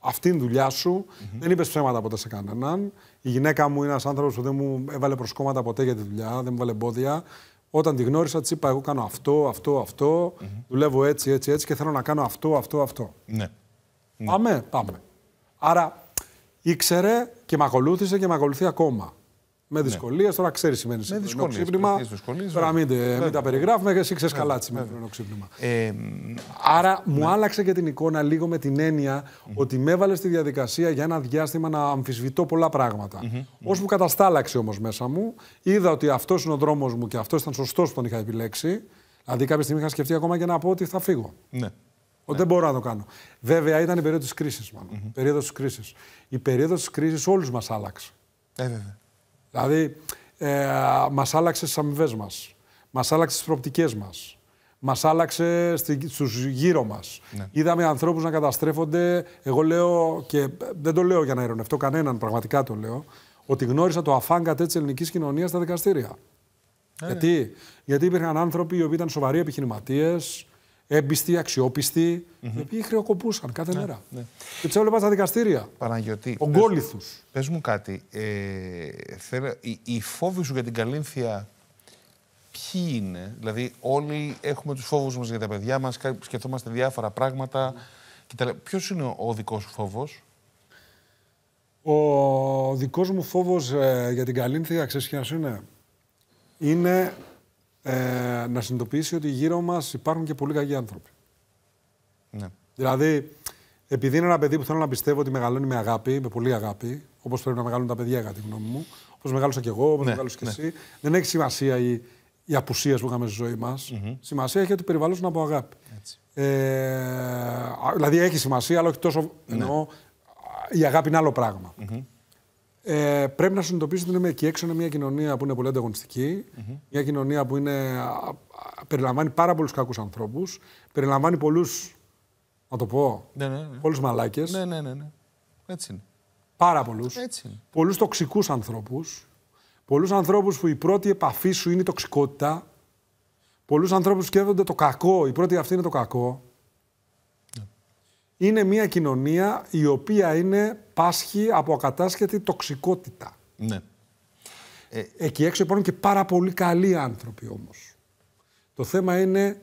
S2: Αυτή είναι η δουλειά σου. Δεν είπες ψέματα ποτέ σε κανέναν. Η γυναίκα μου είναι ένας άνθρωπος που δεν μου έβαλε προσκόμματα ποτέ για τη δουλειά, δεν μου βάλε εμπόδια. Όταν τη γνώρισα, της είπα: Εγώ κάνω αυτό, αυτό, Δουλεύω έτσι, έτσι, έτσι και θέλω να κάνω αυτό, αυτό, αυτό. Ναι. ναι. Πάμε, πάμε. Άρα ήξερε και με ακολούθησε και με ακολουθεί ακόμα. Με δυσκολίε, ναι. τώρα ξέρεις σημαίνει με ξύπνημα. Τώρα μην, μην τα περιγράφουμε, εσύ ξέρεις καλά τι σημαίνει ξύπνημα. Ε, Άρα μου ναι. άλλαξε και την εικόνα λίγο με την έννοια ότι με έβαλες στη διαδικασία για ένα διάστημα να αμφισβητώ πολλά πράγματα. που καταστάλαξε όμως μέσα μου, είδα ότι αυτός είναι ο δρόμος μου και αυτός ήταν σωστός που τον είχα επιλέξει. Δηλαδή κάποια στιγμή είχα σκεφτεί ακόμα και να πω ότι θα φύγω. Ναι. Ότι ναι. δεν μπορώ να το κάνω. Βέβαια, ήταν η περίοδος της κρίσης. μάλλον Περίοδο Η περίοδος της κρίσης όλους μας άλλαξε. Ε, Δηλαδή, ε, μας άλλαξε στι αμοιβές μας. Μας άλλαξε στι προοπτικές μας. Μας άλλαξε στους γύρω μας. Ναι. Είδαμε ανθρώπους να καταστρέφονται. Εγώ λέω, και δεν το λέω για να ειρωνευτώ κανέναν, πραγματικά το λέω, ότι γνώρισα το αφάνκα της ελληνικής κοινωνίας στα δικαστήρια. Ε, ναι. Γιατί? Γιατί υπήρχαν άνθρωποι οι οποίοι ήταν σοβαροί επιχειρηματίες, έμπιστοι, αξιόπιστοι, mm -hmm. οι οποίοι χρεοκοπούσαν κάθε ναι, μέρα.
S3: Ναι.
S1: Και τους έβλεπα στα δικαστήρια. Παναγιώτη. Ογκόλυθου. Πε μου κάτι. Ε, θέλω, η, οι σου για την καλύνθια ποιοι είναι. Δηλαδή, όλοι έχουμε τους φόβους μας για τα παιδιά μας, σκεφτόμαστε διάφορα πράγματα. Mm. Ποιος είναι ο δικός σου φόβος,
S2: Ο δικός μου φόβος ε, για την καλύνθια, ξέρεις είναι, είναι ε, να συνειδητοποιήσει ότι γύρω μας υπάρχουν και πολύ κακοί άνθρωποι. Ναι. Δηλαδή, επειδή είναι ένα παιδί που θέλω να πιστεύω ότι μεγαλώνει με αγάπη, με πολύ αγάπη, όπως πρέπει να μεγαλώνουν τα παιδιά, κατά τη γνώμη μου, όπως μεγάλωσα κι εγώ, όπως ναι, μεγάλωσε κι ναι. εσύ, δεν έχει σημασία η, η που είχαμε στη ζωή μας. Σημασία έχει ότι περιβαλλούν από αγάπη. Ε, δηλαδή έχει σημασία, αλλά όχι τόσο. Ναι. η αγάπη είναι άλλο ε, πρέπει να συνειδητοποιήσουμε ότι είναι εκεί έξω είναι μια κοινωνία που είναι πολύ ανταγωνιστική, μια κοινωνία που είναι, περιλαμβάνει πάρα πολλούς κακούς ανθρώπους, περιλαμβάνει πολλούς. Να το πω.
S3: Ναι, ναι, ναι. Πολλούς μαλάκες. Ναι, ναι, ναι, ναι. Έτσι είναι.
S2: Πάρα πολλούς. Πολλούς τοξικούς ανθρώπους. Πολλούς ανθρώπους που η πρώτη επαφή σου είναι η τοξικότητα. Πολλούς ανθρώπους σκέφτονται το κακό. Η πρώτη αυτή είναι το κακό είναι μια κοινωνία η οποία είναι πάσχη από ακατάσχετη τοξικότητα.
S3: Ναι. Ε,
S2: Εκεί έξω υπάρχουν και πάρα πολύ καλοί άνθρωποι όμως. Το θέμα είναι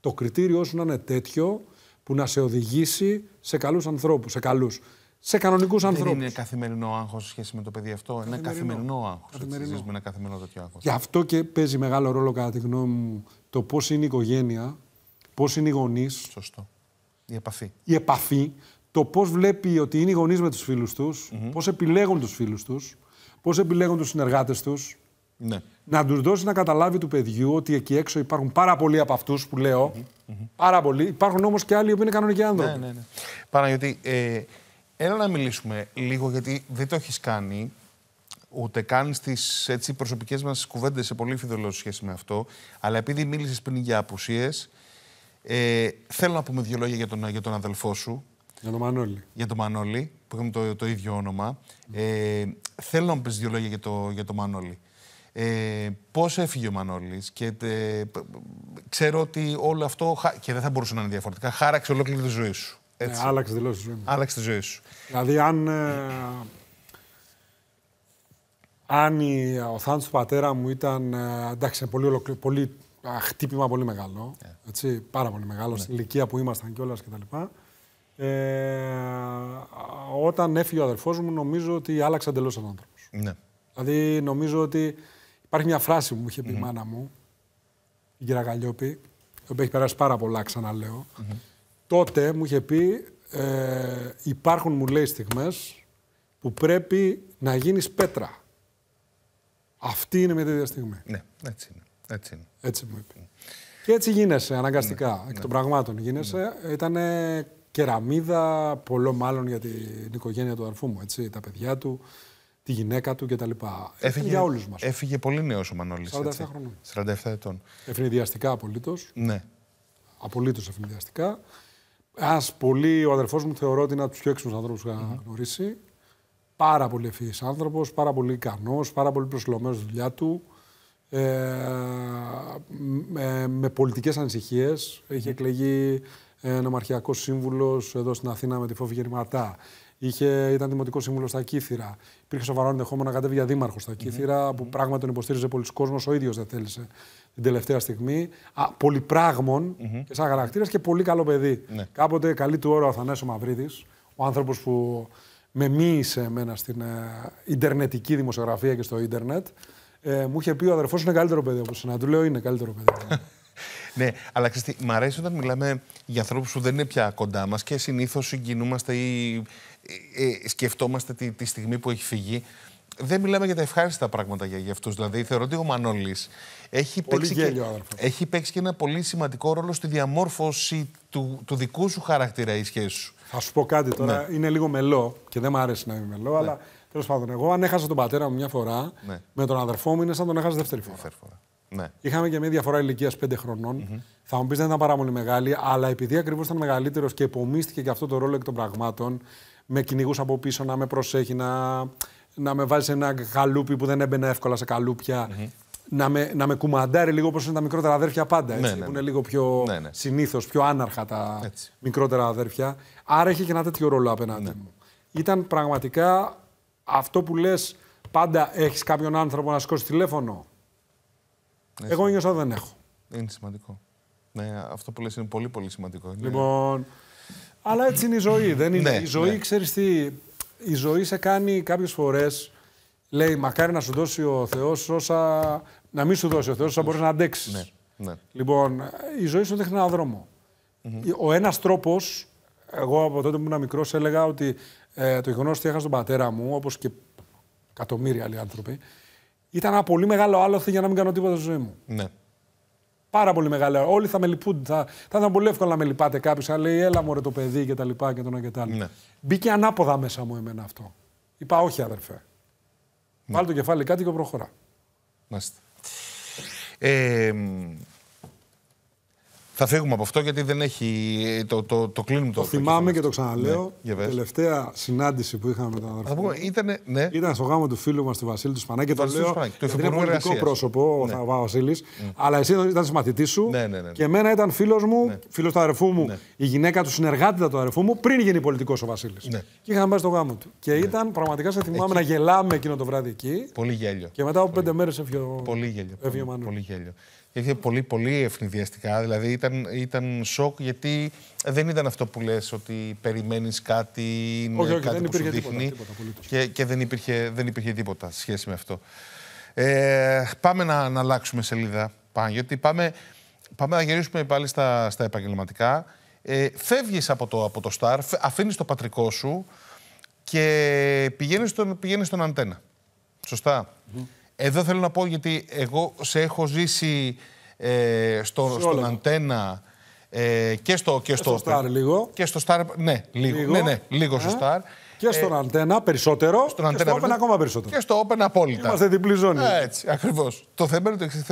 S2: το κριτήριό σου να είναι τέτοιο που να σε οδηγήσει σε καλούς ανθρώπους, σε καλούς. Σε κανονικούς ανθρώπου. Δεν
S1: είναι καθημερινό άγχος σε σχέση με το παιδί αυτό. Είναι καθημερινό άγχο. με ένα καθημερινό τέτοιο άγχος.
S2: Γι' αυτό και παίζει μεγάλο ρόλο, κατά τη γνώμη μου, το πώς είναι η οικογένεια, πώς είναι οι γονείς. Σωστό. Η επαφή. Η επαφή, το πώς βλέπει ότι είναι οι γονείς με τους φίλους τους, mm πώς επιλέγουν τους φίλους τους, πώς επιλέγουν τους συνεργάτες τους. Ναι. Να τους δώσει να καταλάβει του παιδιού ότι εκεί έξω υπάρχουν πάρα πολλοί από αυτούς που λέω. Πάρα πολλοί. Υπάρχουν όμως και άλλοι που είναι κανονικοί άνθρωποι. Ναι,
S1: ναι, ναι. Παναγιώτη, ε, έλα να μιλήσουμε λίγο γιατί δεν το έχεις κάνει ούτε καν στις προσωπικές μας κουβέντες σε πολύ φιδωλό σχέση με αυτό. Αλλά επειδή μίλησες πριν για απουσίες, ε, θέλω να πούμε δύο λόγια για τον, για τον αδελφό σου. Για τον Μανώλη. Για τον Μανώλη, που έχουμε το, το ίδιο όνομα. Ε, θέλω να μου πεις δύο λόγια για τον για το Μανώλη. Ε, πώς έφυγε ο Μανώλης και ε, ξέρω ότι όλο αυτό, και δεν θα μπορούσε να είναι διαφορετικά, χάραξε ολόκληρη τη ζωή σου. Ναι, Έτσι. Ναι, άλλαξε τη ζωή μου. Ναι. τη ζωή σου.
S2: Δηλαδή, αν, ε, αν ο θάνατος του πατέρα μου ήταν, ε, εντάξει, πολύ, πολύ χτύπημα πολύ μεγάλο. Ε. Έτσι, πάρα πολύ μεγάλο yeah. Ναι. στην ηλικία που ήμασταν κιόλας κτλ. Ε, όταν έφυγε ο αδερφός μου, νομίζω ότι άλλαξε εντελώς ο άνθρωπος. Ναι. Δηλαδή, νομίζω ότι υπάρχει μια φράση που μου είχε πει η μάνα μου, η κυρία Γαλιόπη, η οποία έχει περάσει πάρα πολλά, ξαναλέω. Mm Τότε μου είχε πει, ε, υπάρχουν μου λέει στιγμές που πρέπει να γίνεις πέτρα. Αυτή είναι μια τέτοια στιγμή. Ναι, έτσι είναι.
S1: Έτσι, είναι. έτσι μου είπε.
S2: Και έτσι γίνεσαι αναγκαστικά. Ναι, εκ ναι. των πραγμάτων γίνεσαι. Ναι. Ήταν κεραμίδα, πολλό μάλλον για την οικογένεια του αρφού μου. Έτσι, τα παιδιά του, τη γυναίκα του κτλ. Ε, έφυγε, για όλους μας. Έφυγε πολύ νέος ο Μανώλης, 47 έτσι. χρονών. 47 ετών. Ευνηδιαστικά απολύτως. Ναι. Απολύτως ευνηδιαστικά. Ας πολύ, ο αδερφός μου θεωρώ ότι είναι από τους πιο έξυπνους ανθρώπους που ειχα γνωρίσει. Πάρα πολύ ευφυής άνθρωπος, πάρα πολύ ικανός, πάρα πολύ προσιλωμένος στη δουλειά του. Ε, με πολιτικές ανησυχίες. Είχε εκλεγεί νομαρχιακός σύμβουλος εδώ στην Αθήνα με τη φόβη Γερματά. Είχε, ήταν δημοτικό σύμβουλος στα Κύθυρα. Υπήρχε σοβαρό ενδεχόμενο να κατέβει για δήμαρχος στα Κύθυρα, που πράγματι τον υποστήριζε πολλοί κόσμος. Ο ίδιος δεν θέλησε την τελευταία στιγμή. Α, πολυπράγμων και σαν χαρακτήρας και πολύ καλό παιδί. Mm -hmm. Κάποτε καλή του όρο ο Αθανάσιο Μαυρίδης, ο άνθρωπος που με μίλησε εμένα στην ε, Ιντερνετική δημοσιογραφία και στο Ιντερνετ. Ε, μου είχε πει ο αδερφός είναι καλύτερο παιδί από σένα. Του λέω είναι καλύτερο παιδί.
S1: ναι, αλλά ξέρετε, μου αρέσει όταν μιλάμε για ανθρώπους που δεν είναι πια κοντά μας και συνήθως συγκινούμαστε ή ε, ε, σκεφτόμαστε τη, στιγμή που έχει φύγει δεν μιλάμε για τα ευχάριστα πράγματα για, για αυτούς. Δηλαδή, θεωρώ ότι ο Μανώλης έχει, παίξει και, έχει παίξει ένα πολύ σημαντικό ρόλο στη διαμόρφωση του, του δικού σου χαρακτήρα ή σχέση σου. Θα σου πω κάτι τώρα. Ναι. Είναι λίγο μελό και δεν μου αρέσει να είμαι μελό, ναι. αλλά
S2: Τέλος πάντων, εγώ αν έχασα τον πατέρα μου μια φορά, ναι. με τον αδερφό μου είναι σαν τον έχασα δεύτερη φορά. Δεύτερη φορά. Ναι. Είχαμε και μια διαφορά ηλικίας 5 χρονων Θα μου πεις δεν ήταν πάρα πολύ μεγάλη, αλλά επειδή ακριβώς ήταν μεγαλύτερος και υπομίστηκε και αυτό το ρόλο εκ των πραγμάτων, με κυνηγού από πίσω να με προσέχει, να, με βάζει σε ένα καλούπι που δεν έμπαινε εύκολα σε καλουπια Να με, να με κουμαντάρει λίγο όπως είναι τα μικρότερα αδέρφια πάντα. Έτσι, ναι, ναι που ναι. είναι λίγο πιο ναι, συνήθως, πιο άναρχα τα μικρότερα αδέρφια. Άρα είχε και ένα τέτοιο ρόλο απέναντι μου. Ήταν πραγματικά αυτό που λες, πάντα έχεις κάποιον άνθρωπο να σηκώσει τηλέφωνο. Έχει. Εγώ ότι δεν έχω.
S1: Είναι σημαντικό. Ναι, αυτό που λες είναι πολύ πολύ σημαντικό. Λοιπόν, αλλά έτσι είναι η ζωή. Δεν είναι... Ναι, η ζωή, ναι. ξέρεις τι, η ζωή σε κάνει κάποιες
S2: φορές, λέει μακάρι να σου δώσει ο Θεός όσα, να μην σου δώσει ο Θεός όσα μπορείς να αντέξεις. Ναι, ναι. Λοιπόν, η ζωή σου δείχνει έναν δρόμο. Ο ένας τρόπος, εγώ από τότε που ήμουν μικρός έλεγα ότι ε, το γεγονός ότι έχασα τον πατέρα μου, όπως και εκατομμύρια άλλοι άνθρωποι, ήταν ένα πολύ μεγάλο άλοθη για να μην κάνω τίποτα στη ζωή μου. Ναι. Πάρα πολύ μεγάλο. Όλοι θα με λυπούν. Θα, θα ήταν πολύ εύκολο να με λυπάτε κάποιος, αλλά λέει Έλα μου ρε το παιδί και τα λοιπά και τον και τα ναι. Μπήκε ανάποδα μέσα μου εμένα αυτό. Είπα Όχι, αδερφέ. Ναι. το κεφάλι κάτι και προχωρά.
S1: Μάλιστα. Ε, θα φύγουμε από αυτό γιατί δεν έχει. Το, το, το κλείνουμε το. θυμάμαι το και το ξαναλέω. Ναι,
S2: τελευταία συνάντηση που είχαμε με τον αδερφό. Πούμε, ήταν, ναι. Ήταν στο γάμο του φίλου μας, του Βασίλη του Σπανάκη. το λέω. Το είναι πολιτικό πρόσωπο ναι. ο Βασίλης. Ναι. Αλλά εσύ ήταν συμμαθητή σου. Ναι ναι, ναι, ναι, Και εμένα ήταν φίλος μου, ναι. φίλος του αδερφού μου, η γυναίκα του συνεργάτητα του αδερφού μου πριν γίνει πολιτικός ο Βασίλης. Και είχαμε πάει στο γάμο του. Και ήταν πραγματικά σε θυμάμαι να
S1: γελάμε εκείνο το βράδυ εκεί. Πολύ γέλιο. Και μετά από πέντε μέρες έφυγε Πολύ γέλιο. Ήρθε πολύ, πολύ ευνηδιαστικά. Δηλαδή ήταν, ήταν σοκ γιατί δεν ήταν αυτό που λες ότι περιμένεις κάτι, είναι κάτι που σου δείχνει τίποτα, και, και δεν, υπήρχε, δεν υπήρχε τίποτα σε σχέση με αυτό. Ε, πάμε να, να αλλάξουμε σελίδα, γιατί Πάμε, πάμε να γυρίσουμε πάλι στα, στα επαγγελματικά. Ε, φεύγεις από το, από το Star, αφήνεις το πατρικό σου και πηγαίνεις στον, πηγαίνεις στον Αντένα. Σωστά. Εδώ θέλω να πω γιατί εγώ σε έχω ζήσει ε, στο, στον αντένα ε, και στο και ε, στο, Star λίγο. Και στο Star, ναι, λίγο. λίγο. Ναι, ναι, λίγο ε, στο Star. Και στον Αντένα περισσότερο. Στον και στο Open ακόμα περισσότερο. Και στο Open απόλυτα. Είμαστε διπλή ζώνη. Έτσι, ακριβώς. Το θέμα είναι το εξής.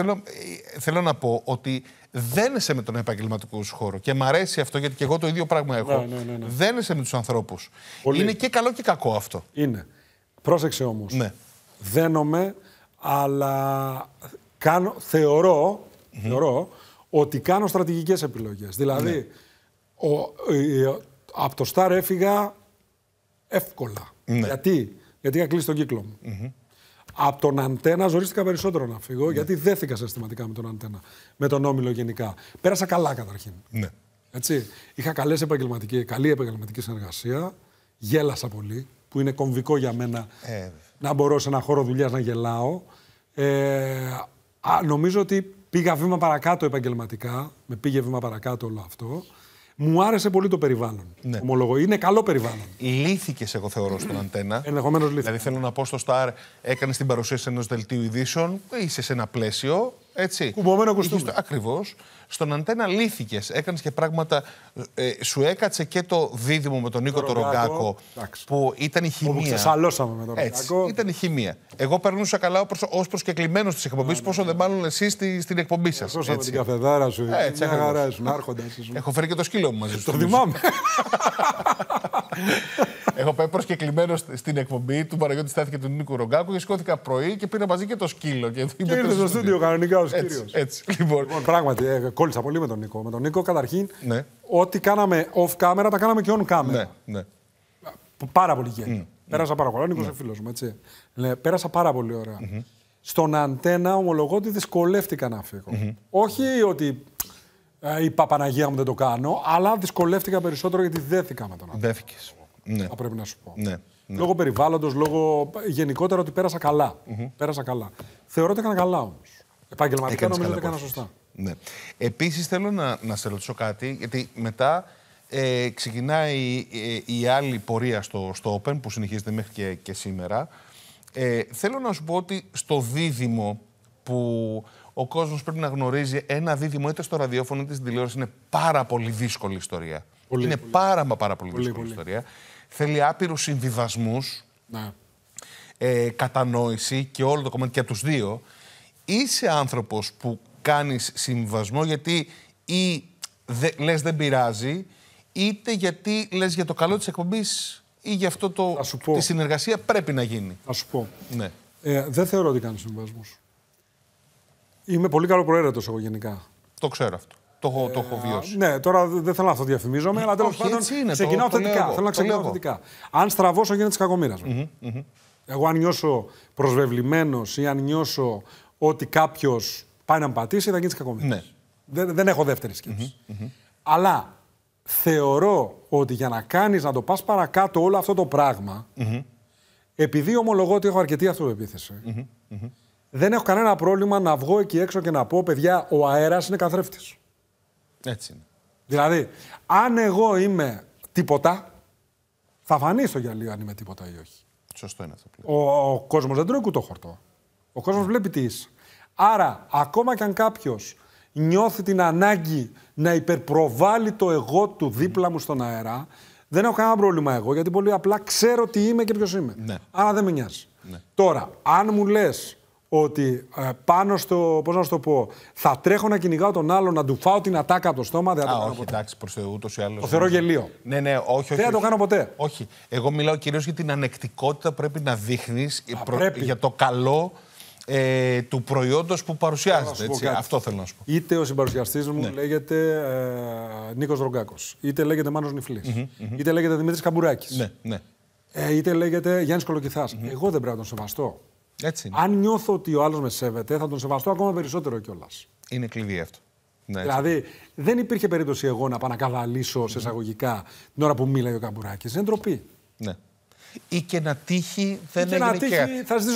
S1: Θέλω, να πω ότι δεν σε με τον επαγγελματικό σου χώρο. Και μ' αρέσει αυτό γιατί και εγώ το ίδιο πράγμα έχω. Ναι, ναι, ναι, ναι. δεν είσαι με τους ανθρώπους. Είναι και καλό και κακό αυτό. Είναι.
S2: Πρόσεξε όμως. Ναι. Δένομαι αλλά κάνω, θεωρώ ότι κάνω στρατηγικές επιλογές. Δηλαδή, ναι. ο, από το Σταρ έφυγα εύκολα. Ναι. Γιατί, γιατί είχα κλείσει τον κύκλο μου. Από τον Αντένα ζορίστηκα περισσότερο να φύγω, ναι. γιατί δέθηκα συστηματικά με τον Αντένα. Με τον Όμιλο γενικά. Πέρασα καλά καταρχήν. Έτσι. Είχα καλές επαγγελματική, καλή επαγγελματική συνεργασία. Γέλασα πολύ, που είναι κομβικό για μένα. Ε, να μπορώ σε ένα χώρο δουλειάς να γελάω. Ε, νομίζω ότι πήγα βήμα παρακάτω επαγγελματικά. Με πήγε βήμα παρακάτω όλο αυτό. Μου άρεσε πολύ το
S1: περιβάλλον. Ναι. Ομολογώ. Είναι καλό περιβάλλον. Λύθηκες, εγώ θεωρώ, στον αντένα. Ε, Ενδεχομένως λύθηκε. Δηλαδή, θέλω να πω στο Σταρ, έκανες την παρουσίαση ενός δελτίου ειδήσεων, είσαι σε ένα πλαίσιο. Έτσι. Κουμπωμένο κουστούμι. Ακριβώς. Στον αντένα λύθηκες. Έκανες και πράγματα. Ε, σου έκατσε και το δίδυμο με τον Νίκο το Ρογκάκο. Που ήταν η χημεία. Όπου ξεσαλώσαμε με τον Ρογκάκο. Ήταν η χημεία. Εγώ περνούσα καλά ως προσκεκλημένος της εκπομπής, ναι, πόσο ναι. δεν ναι. μάλλον εσεί στη, στην εκπομπή σας. Έτσι την καφεδάρα σου. Ε, έτσι, μια χαρά σου. άρχοντα. Έχω φέρει και το σκύλο μου μαζί σου. Το θυμάμαι. Έχω πάει προσκεκλημένος στην εκπομπή του Παραγιώτη Στάθη και του Νίκου Ρογκάκου και σηκώθηκα πρωί και πήρα μαζί και το σκύλο. Και, και ήρθε στο στούντιο
S2: κανονικά ο κύριος. Έτσι. Λοιπόν. λοιπόν πράγματι, ε, κόλλησα πολύ με τον Νίκο. Με τον Νίκο, καταρχήν, ναι. ό,τι κάναμε off camera, τα κάναμε και on camera. Ναι, ναι. Πάρα πολύ γέννη Πέρασα πάρα πολύ. Ο Νίκος ναι. είναι φίλος μου, έτσι. Ναι, πέρασα πάρα πολύ ωραία. Στον αντένα, ομολογώ ότι δυσκολεύτηκα να φύγω. Όχι ότι ε, παπαναγία μου δεν το κάνω, αλλά δυσκολεύτηκα περισσότερο γιατί δέθηκα με τον
S3: αντένα. Δέθηκες. Ναι. Θα πρέπει να σου πω. Ναι.
S2: Ναι. Λόγω περιβάλλοντος, λόγω γενικότερα ότι πέρασα καλά. Πέρασα καλά. Θεωρώ ότι έκανα καλά όμως. Επαγγελματικά νομίζω ότι έκανα
S1: σωστά. Ναι. Επίσης θέλω να, να σε ρωτήσω κάτι, γιατί μετά ε, ξεκινάει ε, η άλλη πορεία στο, στο Open που συνεχίζεται μέχρι και, σήμερα. Ε, θέλω να σου πω ότι στο δίδυμο που ο κόσμος πρέπει να γνωρίζει ένα δίδυμο είτε στο ραδιόφωνο είτε στην τηλεόραση είναι πάρα πολύ δύσκολη ιστορία. Πολύ, είναι πάρα μα πάρα πολύ, δύσκολη ιστορία. Θέλει άπειρους συμβιβασμούς, ναι. ε, κατανόηση και όλο το κομμάτι και τους δύο είσαι άνθρωπος που κάνεις συμβασμό γιατί ή δε, λες δεν πειράζει είτε γιατί λες για το καλό της εκπομπής ή για αυτό το, τη συνεργασία πρέπει να γίνει. Θα σου πω. Ναι.
S2: Ε, δεν θεωρώ ότι κάνεις συμβασμούς. Είμαι πολύ καλό προαίρετος εγώ γενικά.
S1: Το ξέρω αυτό. Το έχω, το έχω ε, βιώσει.
S2: Ναι, τώρα δεν θέλω να το διαφημίζομαι, αλλά τέλος πάντων είναι, ξεκινάω το, θετικά. θέλω να ξεκινάω θετικά. Αν στραβώσω, γίνεται της κακομοίρας. Mm Εγώ, αν νιώσω προσβεβλημένος ή αν νιώσω ότι κάποιος πάει να με πατήσει θα γίνει κακομοίρας. Ναι. Δεν, δεν έχω δεύτερη σκέψη. Αλλά θεωρώ ότι για να κάνεις να το πας παρακάτω όλο αυτό το πράγμα. Επειδή ομολογώ ότι έχω αρκετή αυτοπεποίθηση, δεν έχω κανένα πρόβλημα να βγω εκεί έξω και να πω: Παιδιά, ο αέρας είναι καθρέφτης. Έτσι είναι. Δηλαδή, αν εγώ είμαι τίποτα, θα φανεί στο γυαλί αν είμαι τίποτα ή όχι. Σωστό είναι αυτό. Ο, ο κόσμος δεν τρώει κουτόχορτο. Ο κόσμος βλέπει τι είσαι. Άρα, ακόμα κι αν κάποιος νιώθει την ανάγκη να υπερπροβάλλει το εγώ του δίπλα μου στον αέρα, δεν έχω κανένα πρόβλημα εγώ, γιατί πολύ απλά ξέρω τι είμαι και ποιος είμαι. Ναι. Άρα δεν με νοιάζει. Ναι. Τώρα, αν μου λες ότι ε, πάνω στο. Πώς να σου το πω, θα τρέχω να κυνηγάω τον άλλον, να του φάω την ατάκα από το στόμα. Δεν θα το κάνω όχι,
S1: εντάξει, προς Θεού, ούτως ή άλλως. Το θεωρώ γελίο. Ναι, ναι, όχι, όχι. Δεν το κάνω ποτέ. Όχι. Εγώ μιλάω κυρίως για την ανεκτικότητα πρέπει να δείχνεις για το καλό ε, του προϊόντος που παρουσιάζεται. Έτσι. Αυτό θέλω να σου πω.
S2: Είτε ο συμπαρουσιαστής μου ναι. λέγεται ε, Νίκος Ρογκάκος, είτε λέγεται λέγεται Νιφλής, είτε λέγεται Δημήτρης Καμπουράκης. ναι, ναι. Ε, είτε λέγεται Γιάννης Γιάννη Εγώ δεν πρέπει να τον σεβαστώ. Έτσι Αν νιώθω ότι ο άλλος με σέβεται, θα τον σεβαστώ ακόμα περισσότερο κιόλας.
S1: Είναι κλειδί αυτό. Ναι,
S2: δηλαδή, δεν υπήρχε περίπτωση εγώ να πάω να καβαλήσω σε εισαγωγικά την ώρα που μίλαγε ο Καμπουράκης. Είναι ντροπή. Ναι. Ή και να τύχει δεν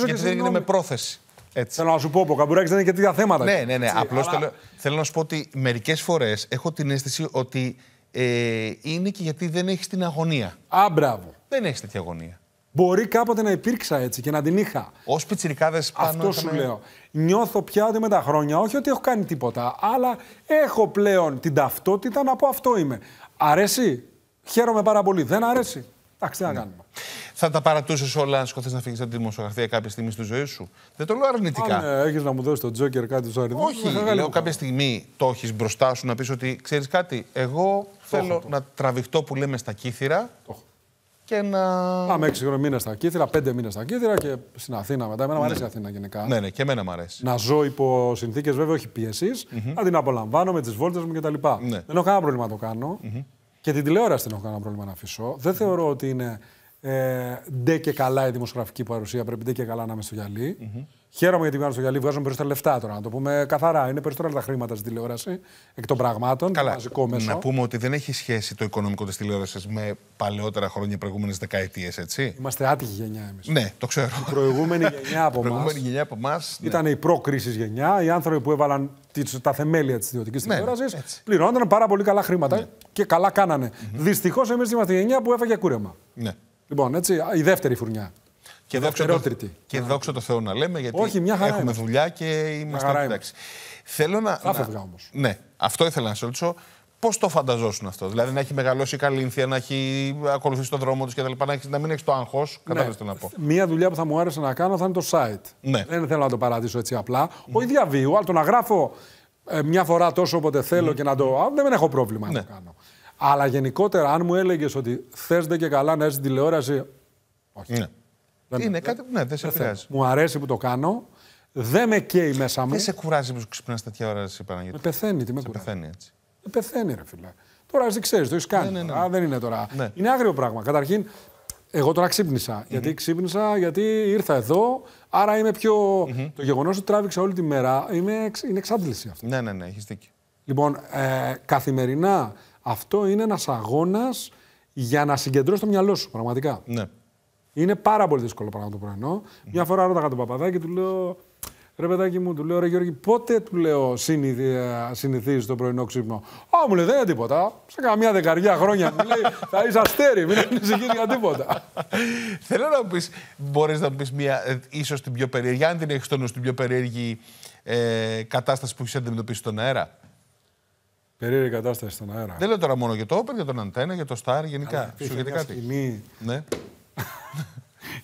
S2: και δεν με πρόθεση. Έτσι. Θέλω να σου πω, ο Καμπουράκη δεν είναι και τέτοια θέματα. Ναι, ναι, ναι. Απλώς αλλά... θέλω,
S1: θέλω να σου πω ότι μερικές φορές έχω την αίσθηση ότι ε, είναι και γιατί δεν έχεις την αγωνία. Α, μπράβο. Δεν έχεις τέτοια αγωνία.
S2: Μπορεί κάποτε να υπήρξα έτσι και να την είχα.
S1: Ως πιτσιρικάδες πάνω. Αυτό σου λέω.
S2: Νιώθω πια ότι με τα χρόνια, όχι ότι έχω κάνει τίποτα, αλλά έχω πλέον την ταυτότητα να πω αυτό είμαι. Αρέσει. Χαίρομαι πάρα πολύ. Δεν αρέσει.
S1: Εντάξει, να κάνουμε. Ναι. Θα τα παρατούσες όλα αν σκοθείς να φύγεις από τη δημοσιογραφία κάποια στιγμή στη ζωή σου. Δεν το λέω αρνητικά. Ναι, έχεις να μου δώσεις τον Τζόκερ κάτι στου Όχι, λέω κάποια στιγμή το έχεις μπροστά σου να πεις ότι ξέρεις κάτι. Εγώ το θέλω το. να τραβηχτώ που λέμε στα κύθρα
S2: Και να. Πάμε έξι μήνε στα κύθρα, πέντε μήνες στα κύθρα και στην Αθήνα μετά. Εμένα ναι. μου αρέσει η Αθήνα
S1: γενικά. Ναι, ναι, και εμένα μου αρέσει.
S2: Να ζω υπό συνθήκες βέβαια όχι πίεση, mm -hmm. να την απολαμβάνω με τις βόλτες μου κτλ. Ναι. Δεν έχω κανένα πρόβλημα να το κάνω. Mm -hmm. Και την τηλεόραση δεν έχω κανένα πρόβλημα να αφήσω. Δεν θεωρώ ότι είναι ε, ντε και καλά η δημοσιογραφική παρουσία. Πρέπει ντε και καλά να είμαι στο γυαλί. Χαίρομαι γιατί βγάζουν στο γυαλί, βγάζουν περισσότερα λεφτά τώρα. Να το πούμε καθαρά. Είναι περισσότερα τα χρήματα στην τηλεόραση εκ των πραγμάτων. Καλά. Το μέσο. Να πούμε
S1: ότι δεν έχει σχέση το οικονομικό της τηλεόρασης με παλαιότερα χρόνια, προηγούμενες δεκαετίες, έτσι. Είμαστε άτυχη γενιά εμείς. Ναι, το ξέρω. Η προηγούμενη γενιά από εμά. μας...
S2: Ναι. Ήταν η προ-κρίση γενιά. Οι άνθρωποι που έβαλαν τα θεμέλια της ιδιωτικής ναι, τηλεόρασης πληρώνονταν πάρα πολύ καλά χρήματα ναι. και καλά κάνανε. Mm -hmm. Δυστυχώς εμείς είμαστε η γενιά
S1: που έφαγε κούρεμα. Ναι.
S2: Λοιπόν, έτσι, η δεύτερη φουρνιά.
S1: Και δόξα, το, και Θεό να λέμε, γιατί Όχι, μια χαρά έχουμε δουλειά και είμαστε εντάξει. Θέλω να. Θα φεύγα όμως. Ναι, αυτό ήθελα να σε ρωτήσω. Πώς το φανταζόσουν αυτό, Δηλαδή να έχει μεγαλώσει η Καλίνθια, να έχει ακολουθήσει τον δρόμο του κτλ. Να, να μην έχεις το άγχος. Κατάλαβε ναι. το να πω.
S2: Μία δουλειά που θα μου άρεσε να κάνω θα είναι το site. Ναι. Δεν θέλω να το παρατήσω έτσι απλά. Ο Όχι διαβίου, αλλά το να γράφω ε, μια φορά τόσο όποτε θέλω και να το. Δεν έχω πρόβλημα να ναι. το κάνω. Αλλά γενικότερα, αν μου έλεγες ότι θες και καλά να έρθεις τηλεόραση. Όχι. Ναι. Δεν ναι, ναι.
S1: είναι κάτι που ναι, δεν σε επηρεάζει.
S2: Μου αρέσει που το κάνω. Δεν με καίει μέσα μου. Δεν σε κουράζει που ξυπνάς τέτοια ώρα, εσύ Με πεθαίνει, τι με κουράζει. Πεθαίνει έτσι. Με πεθαίνει, ρε φίλε. Τώρα δεν ξέρεις, το έχεις κάνει. Ναι, ναι, ναι. Α, δεν είναι τώρα. Ναι. Είναι άγριο πράγμα. Καταρχήν, εγώ τώρα ξύπνησα. Mm-hmm. Γιατί ξύπνησα, γιατί ήρθα εδώ. Άρα είμαι πιο. Mm-hmm. Το γεγονός ότι τράβηξα όλη τη μέρα είναι, είναι εξάντληση αυτή. Ναι, ναι, ναι, έχεις δίκιο. Λοιπόν, ε, καθημερινά αυτό είναι ένας αγώνας για να συγκεντρώσει το μυαλό σου, πραγματικά. Ναι. Είναι πάρα πολύ δύσκολο πράγμα το πρωινό. Mm. Μια φορά ρώταγα τον Παπαδάκη, του λέω. Ρε παιδάκι μου, του λέω ρε Γιώργη, πότε του λέω ε, συνηθίζεις το πρωινό ξύπνο. Α, μου λέει δεν είναι τίποτα. Σε καμιά δεκαριά χρόνια μου λέει
S1: θα είσαι αστέρι, μην ανησυχείς για τίποτα. Θέλω να πεις, μπορείς να πεις μια, ε, ίσως την πιο περίεργη, αν την έχεις στο νου, την πιο περίεργη ε, κατάσταση που έχεις αντιμετωπίσει στον αέρα. Περίεργη κατάσταση στον αέρα. Δεν λέω τώρα μόνο για το Open, για τον Αντένα, για το Star, γενικά. Σου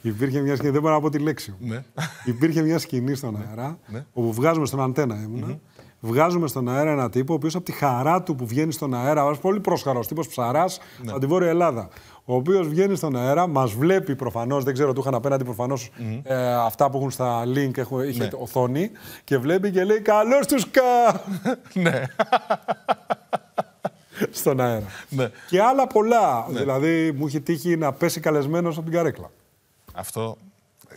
S2: Υπήρχε μια σκηνή, δεν μπορώ να πω τη λέξη μου. Ναι. Υπήρχε μια σκηνή στον ναι, αέρα, ναι. όπου βγάζουμε στον αντένα ήμουνα, βγάζουμε στον αέρα ένα τύπο, ο οποίος από τη χαρά του που βγαίνει στον αέρα, ένας πολύ πρόσχαρος τύπος ψαράς από τη Βόρεια Ελλάδα. Ο οποίος βγαίνει στον αέρα, μας βλέπει προφανώς, δεν ξέρω, του είχαν απέναντι προφανώς ε, αυτά που έχουν στα link, είχε οθόνη, και βλέπει και λέει Καλώς τους κα! ναι. στον αέρα. Ναι. Και άλλα πολλά. Ναι. Δηλαδή, μου έχει τύχει να πέσει καλεσμένος από την καρέκλα.
S1: Αυτό.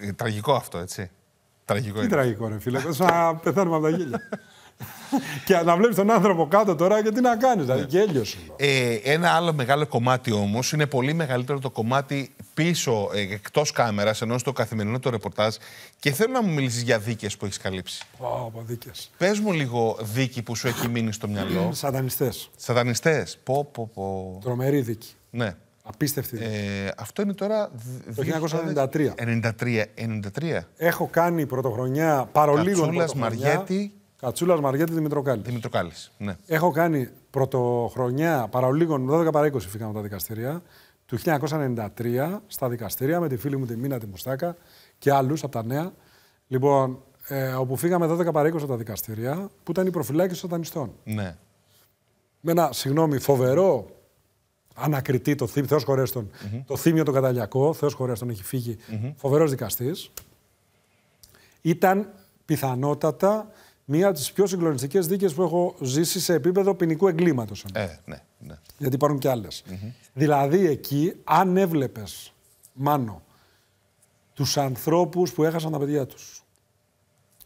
S1: Ε, τραγικό αυτό, έτσι. Τραγικό Τι είναι.
S2: τραγικό, ρε φίλε. να πεθάνουμε από τα γέλια. και να βλέπεις τον άνθρωπο κάτω τώρα και τι να κάνεις, δηλαδή και έλειο.
S1: Ε, ένα άλλο μεγάλο κομμάτι όμως είναι πολύ μεγαλύτερο το κομμάτι πίσω, ε, εκτός κάμερας, ενώ στο καθημερινό το ρεπορτάζ. Και θέλω να μου μιλήσεις για δίκες που έχεις καλύψει.
S2: Πάω δίκες.
S1: Πες μου λίγο δίκη που σου έχει μείνει στο μυαλό. Σατανιστές. Σαντανιστέ, Πω, Τρομερή δίκη. Ναι. Απίστευτη. Ε, αυτό είναι τώρα. Το 1993. 93, 93.
S2: Έχω κάνει πρωτοχρονιά
S1: παρολίγο. Κατσούλα Μαριέτη. Κατσούλας Μαριέτη Δημητροκάλης.
S2: Δημητροκάλης. Ναι. Έχω κάνει πρωτοχρονιά παρολίγων 12 παρα 20 φύγαμε τα δικαστήρια Το 1993 στα δικαστήρια με τη φίλη μου τη Μίνα τη Μουστάκα και άλλους από τα νέα. Λοιπόν, ε, όπου φύγαμε 12 παρα 20 από τα δικαστήρια που ήταν η προφυλάκηση των δανειστών. Ναι. Με ένα, συγγνώμη, φοβερό ανακριτή, το, Θεός χωρέστον, mm -hmm. το θύμιο τον Καταλιακό, Θεός χωρέστον έχει φύγει, mm -hmm. φοβερός δικαστής, ήταν πιθανότατα μία από τις πιο συγκλονιστικές δίκες που έχω ζήσει σε επίπεδο ποινικού εγκλήματος. Ε, ναι, ναι. Γιατί υπάρχουν και άλλες. Δηλαδή εκεί, αν έβλεπες, Μάνο, τους ανθρώπους που έχασαν τα παιδιά τους,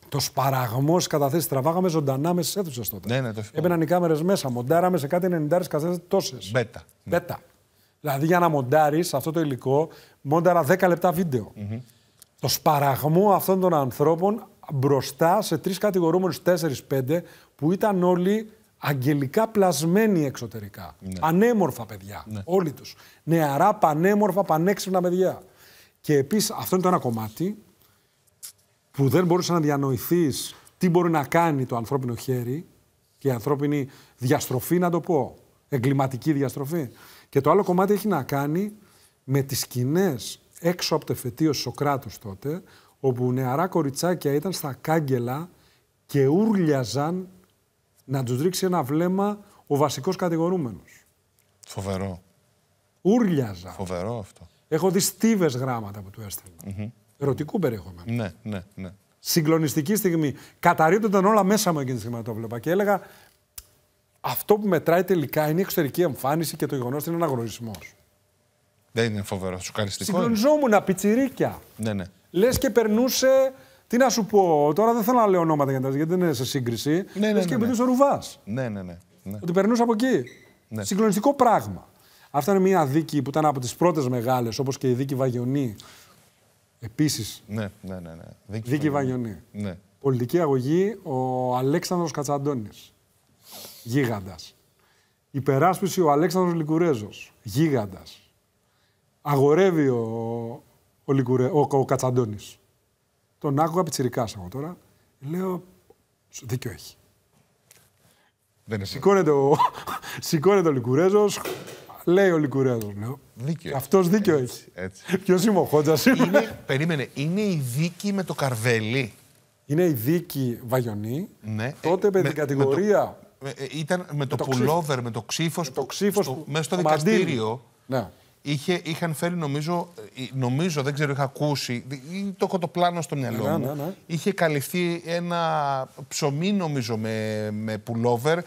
S2: το σπαραγμό καταθέσεις τραβάγαμε ζωντανά μέσα στις αίθουσες τότε. Ναι, ναι, το Έμπαιναν οι κάμερες μέσα, μοντάραμε σε κάτι 90 καθέσει τόσες. Μπέτα. Ναι. Δηλαδή για να μοντάρεις αυτό το υλικό, μόνταρα 10 λεπτά βίντεο. Mm -hmm. Το σπαραγμό αυτών των ανθρώπων μπροστά σε τρεις κατηγορουμενου τέσσερις, πέντε, που ήταν όλοι αγγελικά πλασμένοι εξωτερικά. Ναι. Ανέμορφα παιδιά. Ναι. Όλοι τους. Νεαρά, πανέμορφα, πανέξυπνα παιδιά. Και επίσης, αυτό είναι το ένα κομμάτι που δεν μπορούσες να διανοηθείς τι μπορεί να κάνει το ανθρώπινο χέρι και η ανθρώπινη διαστροφή, να το πω. Εγκληματική διαστροφή. Και το άλλο κομμάτι έχει να κάνει με τις σκηνές έξω από το εφετείο Σοκράτους τότε, όπου νεαρά κοριτσάκια ήταν στα κάγκελα και ούρλιαζαν να τους ρίξει ένα βλέμμα ο βασικός κατηγορούμενος. Φοβερό. Ούρλιαζαν. Φοβερό αυτό. Έχω δει στίβες γράμματα που του εστελνα Ερωτικού περιεχομένου.
S3: Ναι, ναι, ναι.
S2: Συγκλονιστική στιγμή. Καταρρύπτονταν όλα μέσα μου εκείνη τη στιγμή το βλέπα και έλεγα αυτό που μετράει τελικά είναι η εξωτερική εμφάνιση και το γεγονός ότι είναι αναγνωρισμός.
S1: Δεν είναι φοβερό, σοκαριστικό.
S2: Συγκλονιζόμουν, πιτσιρίκια. Ναι, ναι. Λες και περνούσε. Τι να σου πω, τώρα δεν θέλω να λέω ονόματα για γιατί δεν είναι σε σύγκριση. Ναι, ναι, ναι, Λες και ναι, ναι. ο Ρουβάς.
S3: Ναι, ναι, ναι, ναι,
S2: Ότι περνούσε από εκεί. Ναι. Συγκλονιστικό πράγμα. Αυτά είναι μια δίκη που ήταν από τις πρώτες μεγάλες, όπως και η δίκη Βαγιονή Επίσης.
S3: Ναι, ναι, ναι, ναι.
S2: Δίκη, δίκη Βαγιονή. Ναι. Πολιτική αγωγή ο Αλέξανδρος Κατσαντώνης. Γίγαντας. Υπεράσπιση ο Αλέξανδρος Λικουρέζος. Γίγαντας. Αγορεύει ο, ο, Λικουρέ, Τον άκουγα σα εγώ τώρα. Λέω, δίκιο έχει. Δεν είναι σηκώνεται, ο... σηκώνεται ο Λικουρέζος, Λέει ο Λικουρέδο. Λέω. Δίκαιο. Αυτός δίκιο έχει. Ποιος είμαι ο Χόντζα.
S1: περίμενε, είναι η
S2: δίκη με το καρβέλι. Είναι η δίκη Βαγιονή. Ναι. Τότε ε, με, την κατηγορία.
S1: Ε, ε, ήταν με, το, πουλόβερ, με το ξύφος. Το ξύφο. μέσα στο δικαστήριο. Ναι. Είχε, είχαν φέρει, νομίζω, νομίζω, δεν ξέρω, είχα ακούσει, το έχω το πλάνο στο μυαλό ναι, μου. ναι, ναι. Είχε καλυφθεί ένα ψωμί, νομίζω, με, με πουλόβερ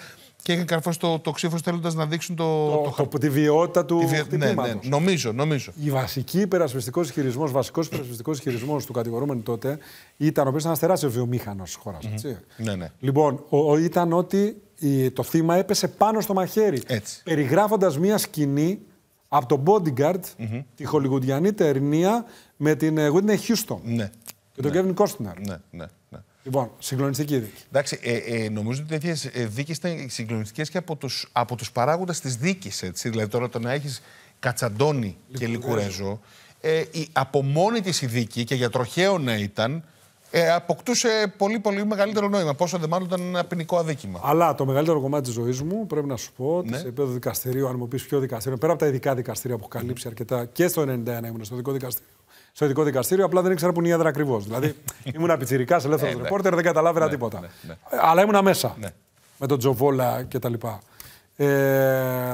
S1: και είχαν καρφώσει το, το ξύφος θέλοντας να δείξουν το, το, τη βιαιότητα του τη ναι, ναι, νομίζω, νομίζω.
S2: Η βασική υπερασπιστικός χειρισμό, βασικός υπερασπιστικός χειρισμό του κατηγορούμενου τότε ήταν, ο οποίος ήταν ένας τεράστιος βιομήχανος τη χώρα. Ναι, ναι. Λοιπόν, ήταν ότι το θύμα έπεσε πάνω στο μαχαίρι. Περιγράφοντας μία σκηνή από τον Bodyguard, τη χολιγουντιανή ταινία με την ε, Whitney Houston. Ναι.
S1: Και τον ναι. Kevin Ναι, ναι, ναι. Λοιπόν, συγκλονιστική δίκη. Εντάξει, ε, ε, νομίζω ότι τέτοιες ε, δίκες ήταν συγκλονιστικές και από τους από τους παράγοντες της δίκης. Δηλαδή, τώρα το να έχεις Κατσαντώνη και Λικουρέζο, ε, η, από μόνη της η δίκη και για τροχαίο να ήταν, ε, αποκτούσε πολύ πολύ μεγαλύτερο νόημα. Πόσο δε μάλλον ήταν ένα ποινικό αδίκημα.
S2: Αλλά το μεγαλύτερο κομμάτι της ζωής μου, πρέπει να σου πω, ναι. σε επίπεδο δικαστηρίου, αν μου πεις ποιο δικαστήριο, πέρα από τα ειδικά δικαστήρια που έχω καλύψει αρκετά και στο 91 ήμουν στο δικό δικαστήριο στο ειδικό δικαστήριο, απλά δεν ήξερα που είναι η έδρα ακριβώς. δηλαδή ήμουν πιτσυρικά ελεύθερο ρεπόρτερ, ναι. δεν καταλάβαινα ναι, τίποτα. Ναι, Αλλά ήμουν μέσα με τον Τζοβόλα κτλ. Ε,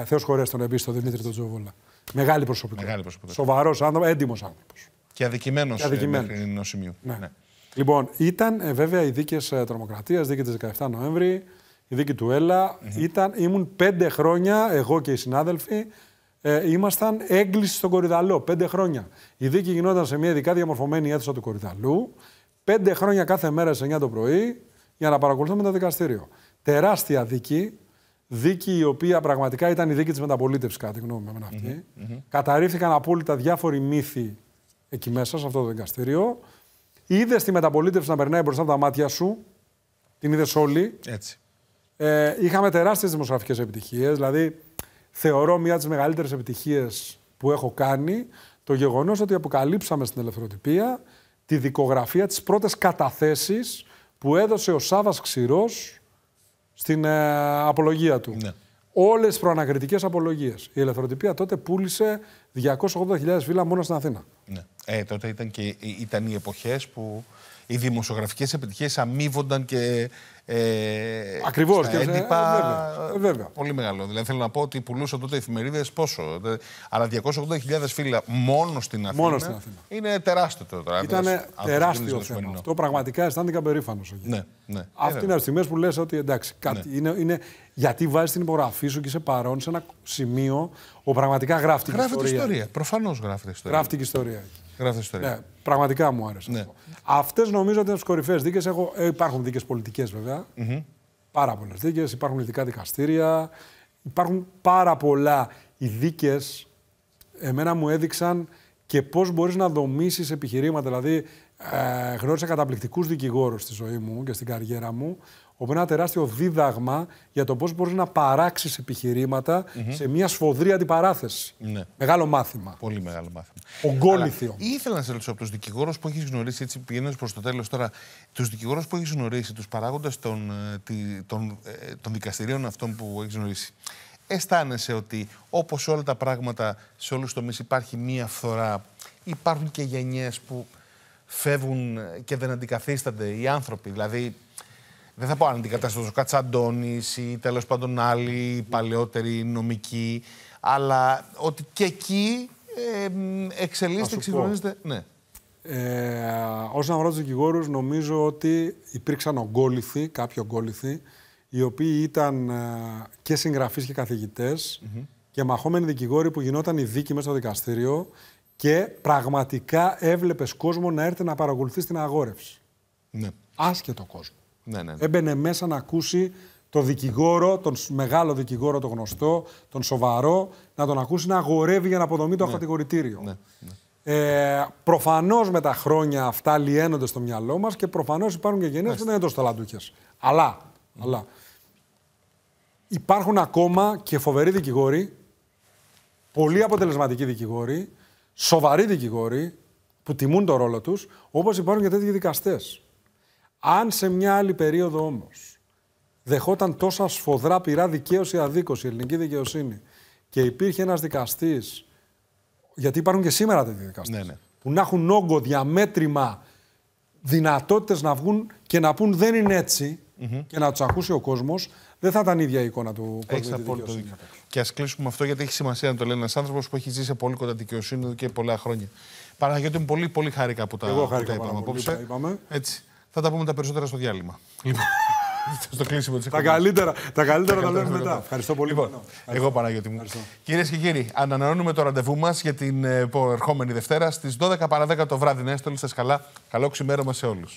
S2: Θεό χωρέ τον επίση τον Δημήτρη τον Τζοβόλα. Μεγάλη προσωπικότητα. προσωπικότητα. Σοβαρός άνθρωπο, έντιμος άνθρωπος. Και αδικημένος ε,
S3: μέχρι Ναι.
S2: ναι. Λοιπόν, ήταν ε, βέβαια οι δίκες τρομοκρατίας, δίκη της 17 Νοέμβρη, η δίκη του Έλα. Mm-hmm. Ήταν, ήμουν πέντε χρόνια, εγώ και οι συνάδελφοι, ε, ήμασταν έγκληση στον Κορυδαλό πέντε χρόνια. Η δίκη γινόταν σε μια ειδικά διαμορφωμένη αίθουσα του Κορυδαλού, πέντε χρόνια κάθε μέρα σε 9 το πρωί, για να παρακολουθούμε το δικαστήριο. Τεράστια δίκη, δίκη η οποία πραγματικά ήταν η δίκη της μεταπολίτευσης, κατά τη γνώμη μου. αυτη mm -hmm. Καταρρίφθηκαν απόλυτα διάφοροι μύθοι εκεί μέσα, σε αυτό το δικαστήριο. Είδες τη μεταπολίτευση να περνάει μπροστά από τα μάτια σου. Την είδες όλοι. Έτσι. Ε, είχαμε τεράστιες δημοσιογραφικές επιτυχίες. Δηλαδή, θεωρώ μία από τις μεγαλύτερες επιτυχίες που έχω κάνει το γεγονός ότι αποκαλύψαμε στην ελευθεροτυπία τη δικογραφία τη πρώτη καταθέσεις που έδωσε ο Σάβα Ξηρός στην ε, απολογία του. Ναι. Όλες τις προανακριτικές απολογίες. Η ελευθεροτυπία τότε πούλησε 280.000 φύλλα μόνο στην Αθήνα.
S1: Ναι. Ε, τότε ήταν, και, ε, ήταν οι εποχές που οι δημοσιογραφικές επιτυχίες αμείβονταν και. Ε, Ακριβώς. Και ε, έντυπα, ε, Πολύ μεγάλο. Δηλαδή θέλω να πω ότι πουλούσαν τότε εφημερίδες πόσο. αλλά 280.000 φύλλα μόνο στην Αθήνα. Μόνο στην Αθήνα. Είναι τεράστιο τώρα. Ήταν τεράστιο θέμα. Αυτό
S2: πραγματικά αισθάνθηκα περήφανος.
S1: Ναι, ναι. Αυτή
S2: είναι από τις στιγμές που λες ότι εντάξει, ναι. κάτι είναι, είναι, γιατί βάζεις την υπογραφή σου και είσαι παρόν σε ένα σημείο που πραγματικά γράφτηκε ιστορία. Γράφει την ιστορία.
S1: Προφανώς γράφει την ιστορία. ιστορία. Γράφει ιστορία. Ναι,
S2: πραγματικά μου άρεσε ναι. αυτό. Αυτές νομίζω ότι είναι τις κορυφαίες δίκες. Ε, υπάρχουν δίκες πολιτικές βέβαια. Πάρα πολλές δίκες. Υπάρχουν ειδικά δικαστήρια. Υπάρχουν πάρα πολλά. Οι δίκες εμένα μου έδειξαν και πώς μπορείς να δομήσεις επιχειρήματα. Δηλαδή, ε, γνώρισα καταπληκτικούς δικηγόρους στη ζωή μου και στην καριέρα μου, Οπότε ένα τεράστιο δίδαγμα για το πώς μπορείς να παράξεις επιχειρήματα σε μια σφοδρή αντιπαράθεση.
S3: Ναι.
S1: Μεγάλο μάθημα. Πολύ μεγάλο μάθημα. Ογκόληθιο. Αλλά ήθελα να σε ρωτήσω από τους δικηγόρους που έχεις γνωρίσει, έτσι πηγαίνοντας προς το τέλος τώρα, τους δικηγόρους που έχεις γνωρίσει, τους παράγοντες των, ε, των, ε, των δικαστηρίων αυτών που έχεις γνωρίσει αισθάνεσαι ότι όπως όλα τα πράγματα σε όλους τους τομείς υπάρχει μία φθορά, υπάρχουν και γενιές. που φεύγουν και δεν αντικαθίστανται οι άνθρωποι. Δηλαδή, δεν θα πω αν αντικαταστούν ο Κατσαντώνης ή τέλος πάντων άλλοι παλαιότεροι νομικοί, αλλά ότι και εκεί εξελίσσεται, εξυγχρονίζεται. Ναι. Ε, όσον
S2: αφορά τους δικηγόρους, νομίζω ότι υπήρξαν ογκόληθοι, κάποιοι ογκόληθοι, οι οποίοι ήταν ε, και συγγραφείς και καθηγητές και μαχόμενοι δικηγόροι που γινόταν η δίκη μέσα στο δικαστήριο και πραγματικά έβλεπες κόσμο να έρθει να παρακολουθεί την αγόρευση. Ναι. Άσχετο κόσμο. Ναι, ναι, ναι. Έμπαινε μέσα να ακούσει τον δικηγόρο, τον μεγάλο δικηγόρο, τον γνωστό, τον σοβαρό, να τον ακούσει να αγορεύει για να αποδομεί το ναι. Ναι, ναι, Ε, Προφανώς με τα χρόνια αυτά λιένονται στο μυαλό μας και προφανώς υπάρχουν και γενιές που δεν είναι τόσο ταλαντούχες. Αλλά, αλλά υπάρχουν ακόμα και φοβεροί δικηγόροι, πολύ αποτελεσματικοί δικηγόροι, σοβαροί δικηγόροι που τιμούν το ρόλο τους, όπως υπάρχουν και τέτοιοι δικαστές. Αν σε μια άλλη περίοδο όμως δεχόταν τόσα σφοδρά πειρά δικαίωση αδίκωση η ελληνική δικαιοσύνη και υπήρχε ένας δικαστής, γιατί υπάρχουν και σήμερα τέτοιοι δικαστές, ναι, ναι. που να έχουν όγκο, διαμέτρημα, δυνατότητες να βγουν και να πούν δεν είναι έτσι και να τους ακούσει ο κόσμος, δεν θα ήταν ίδια η εικόνα του κόσμου.
S1: Και ας κλείσουμε αυτό γιατί έχει σημασία να το λέει ένας άνθρωπος που έχει ζήσει πολύ κοντά δικαιοσύνη εδώ και πολλά χρόνια. Παναγιώτη μου πολύ, πολύ χάρηκα που τα, είπαμε απόψε. Έτσι. Θα τα πούμε τα περισσότερα στο διάλειμμα. Λοιπόν. στο κλείσιμο της Τα καλύτερα, τα καλύτερα τα λέμε μετά. Ευχαριστώ πολύ. Λοιπόν, εγώ Παναγιώτη μου. Κυρίες και κύριοι, ανανεώνουμε το ραντεβού μας για την ε, ερχόμενη Δευτέρα στις 12 παρα 10 το βράδυ. Να είστε όλοι σας καλά. Καλό ξημέρωμα σε όλους.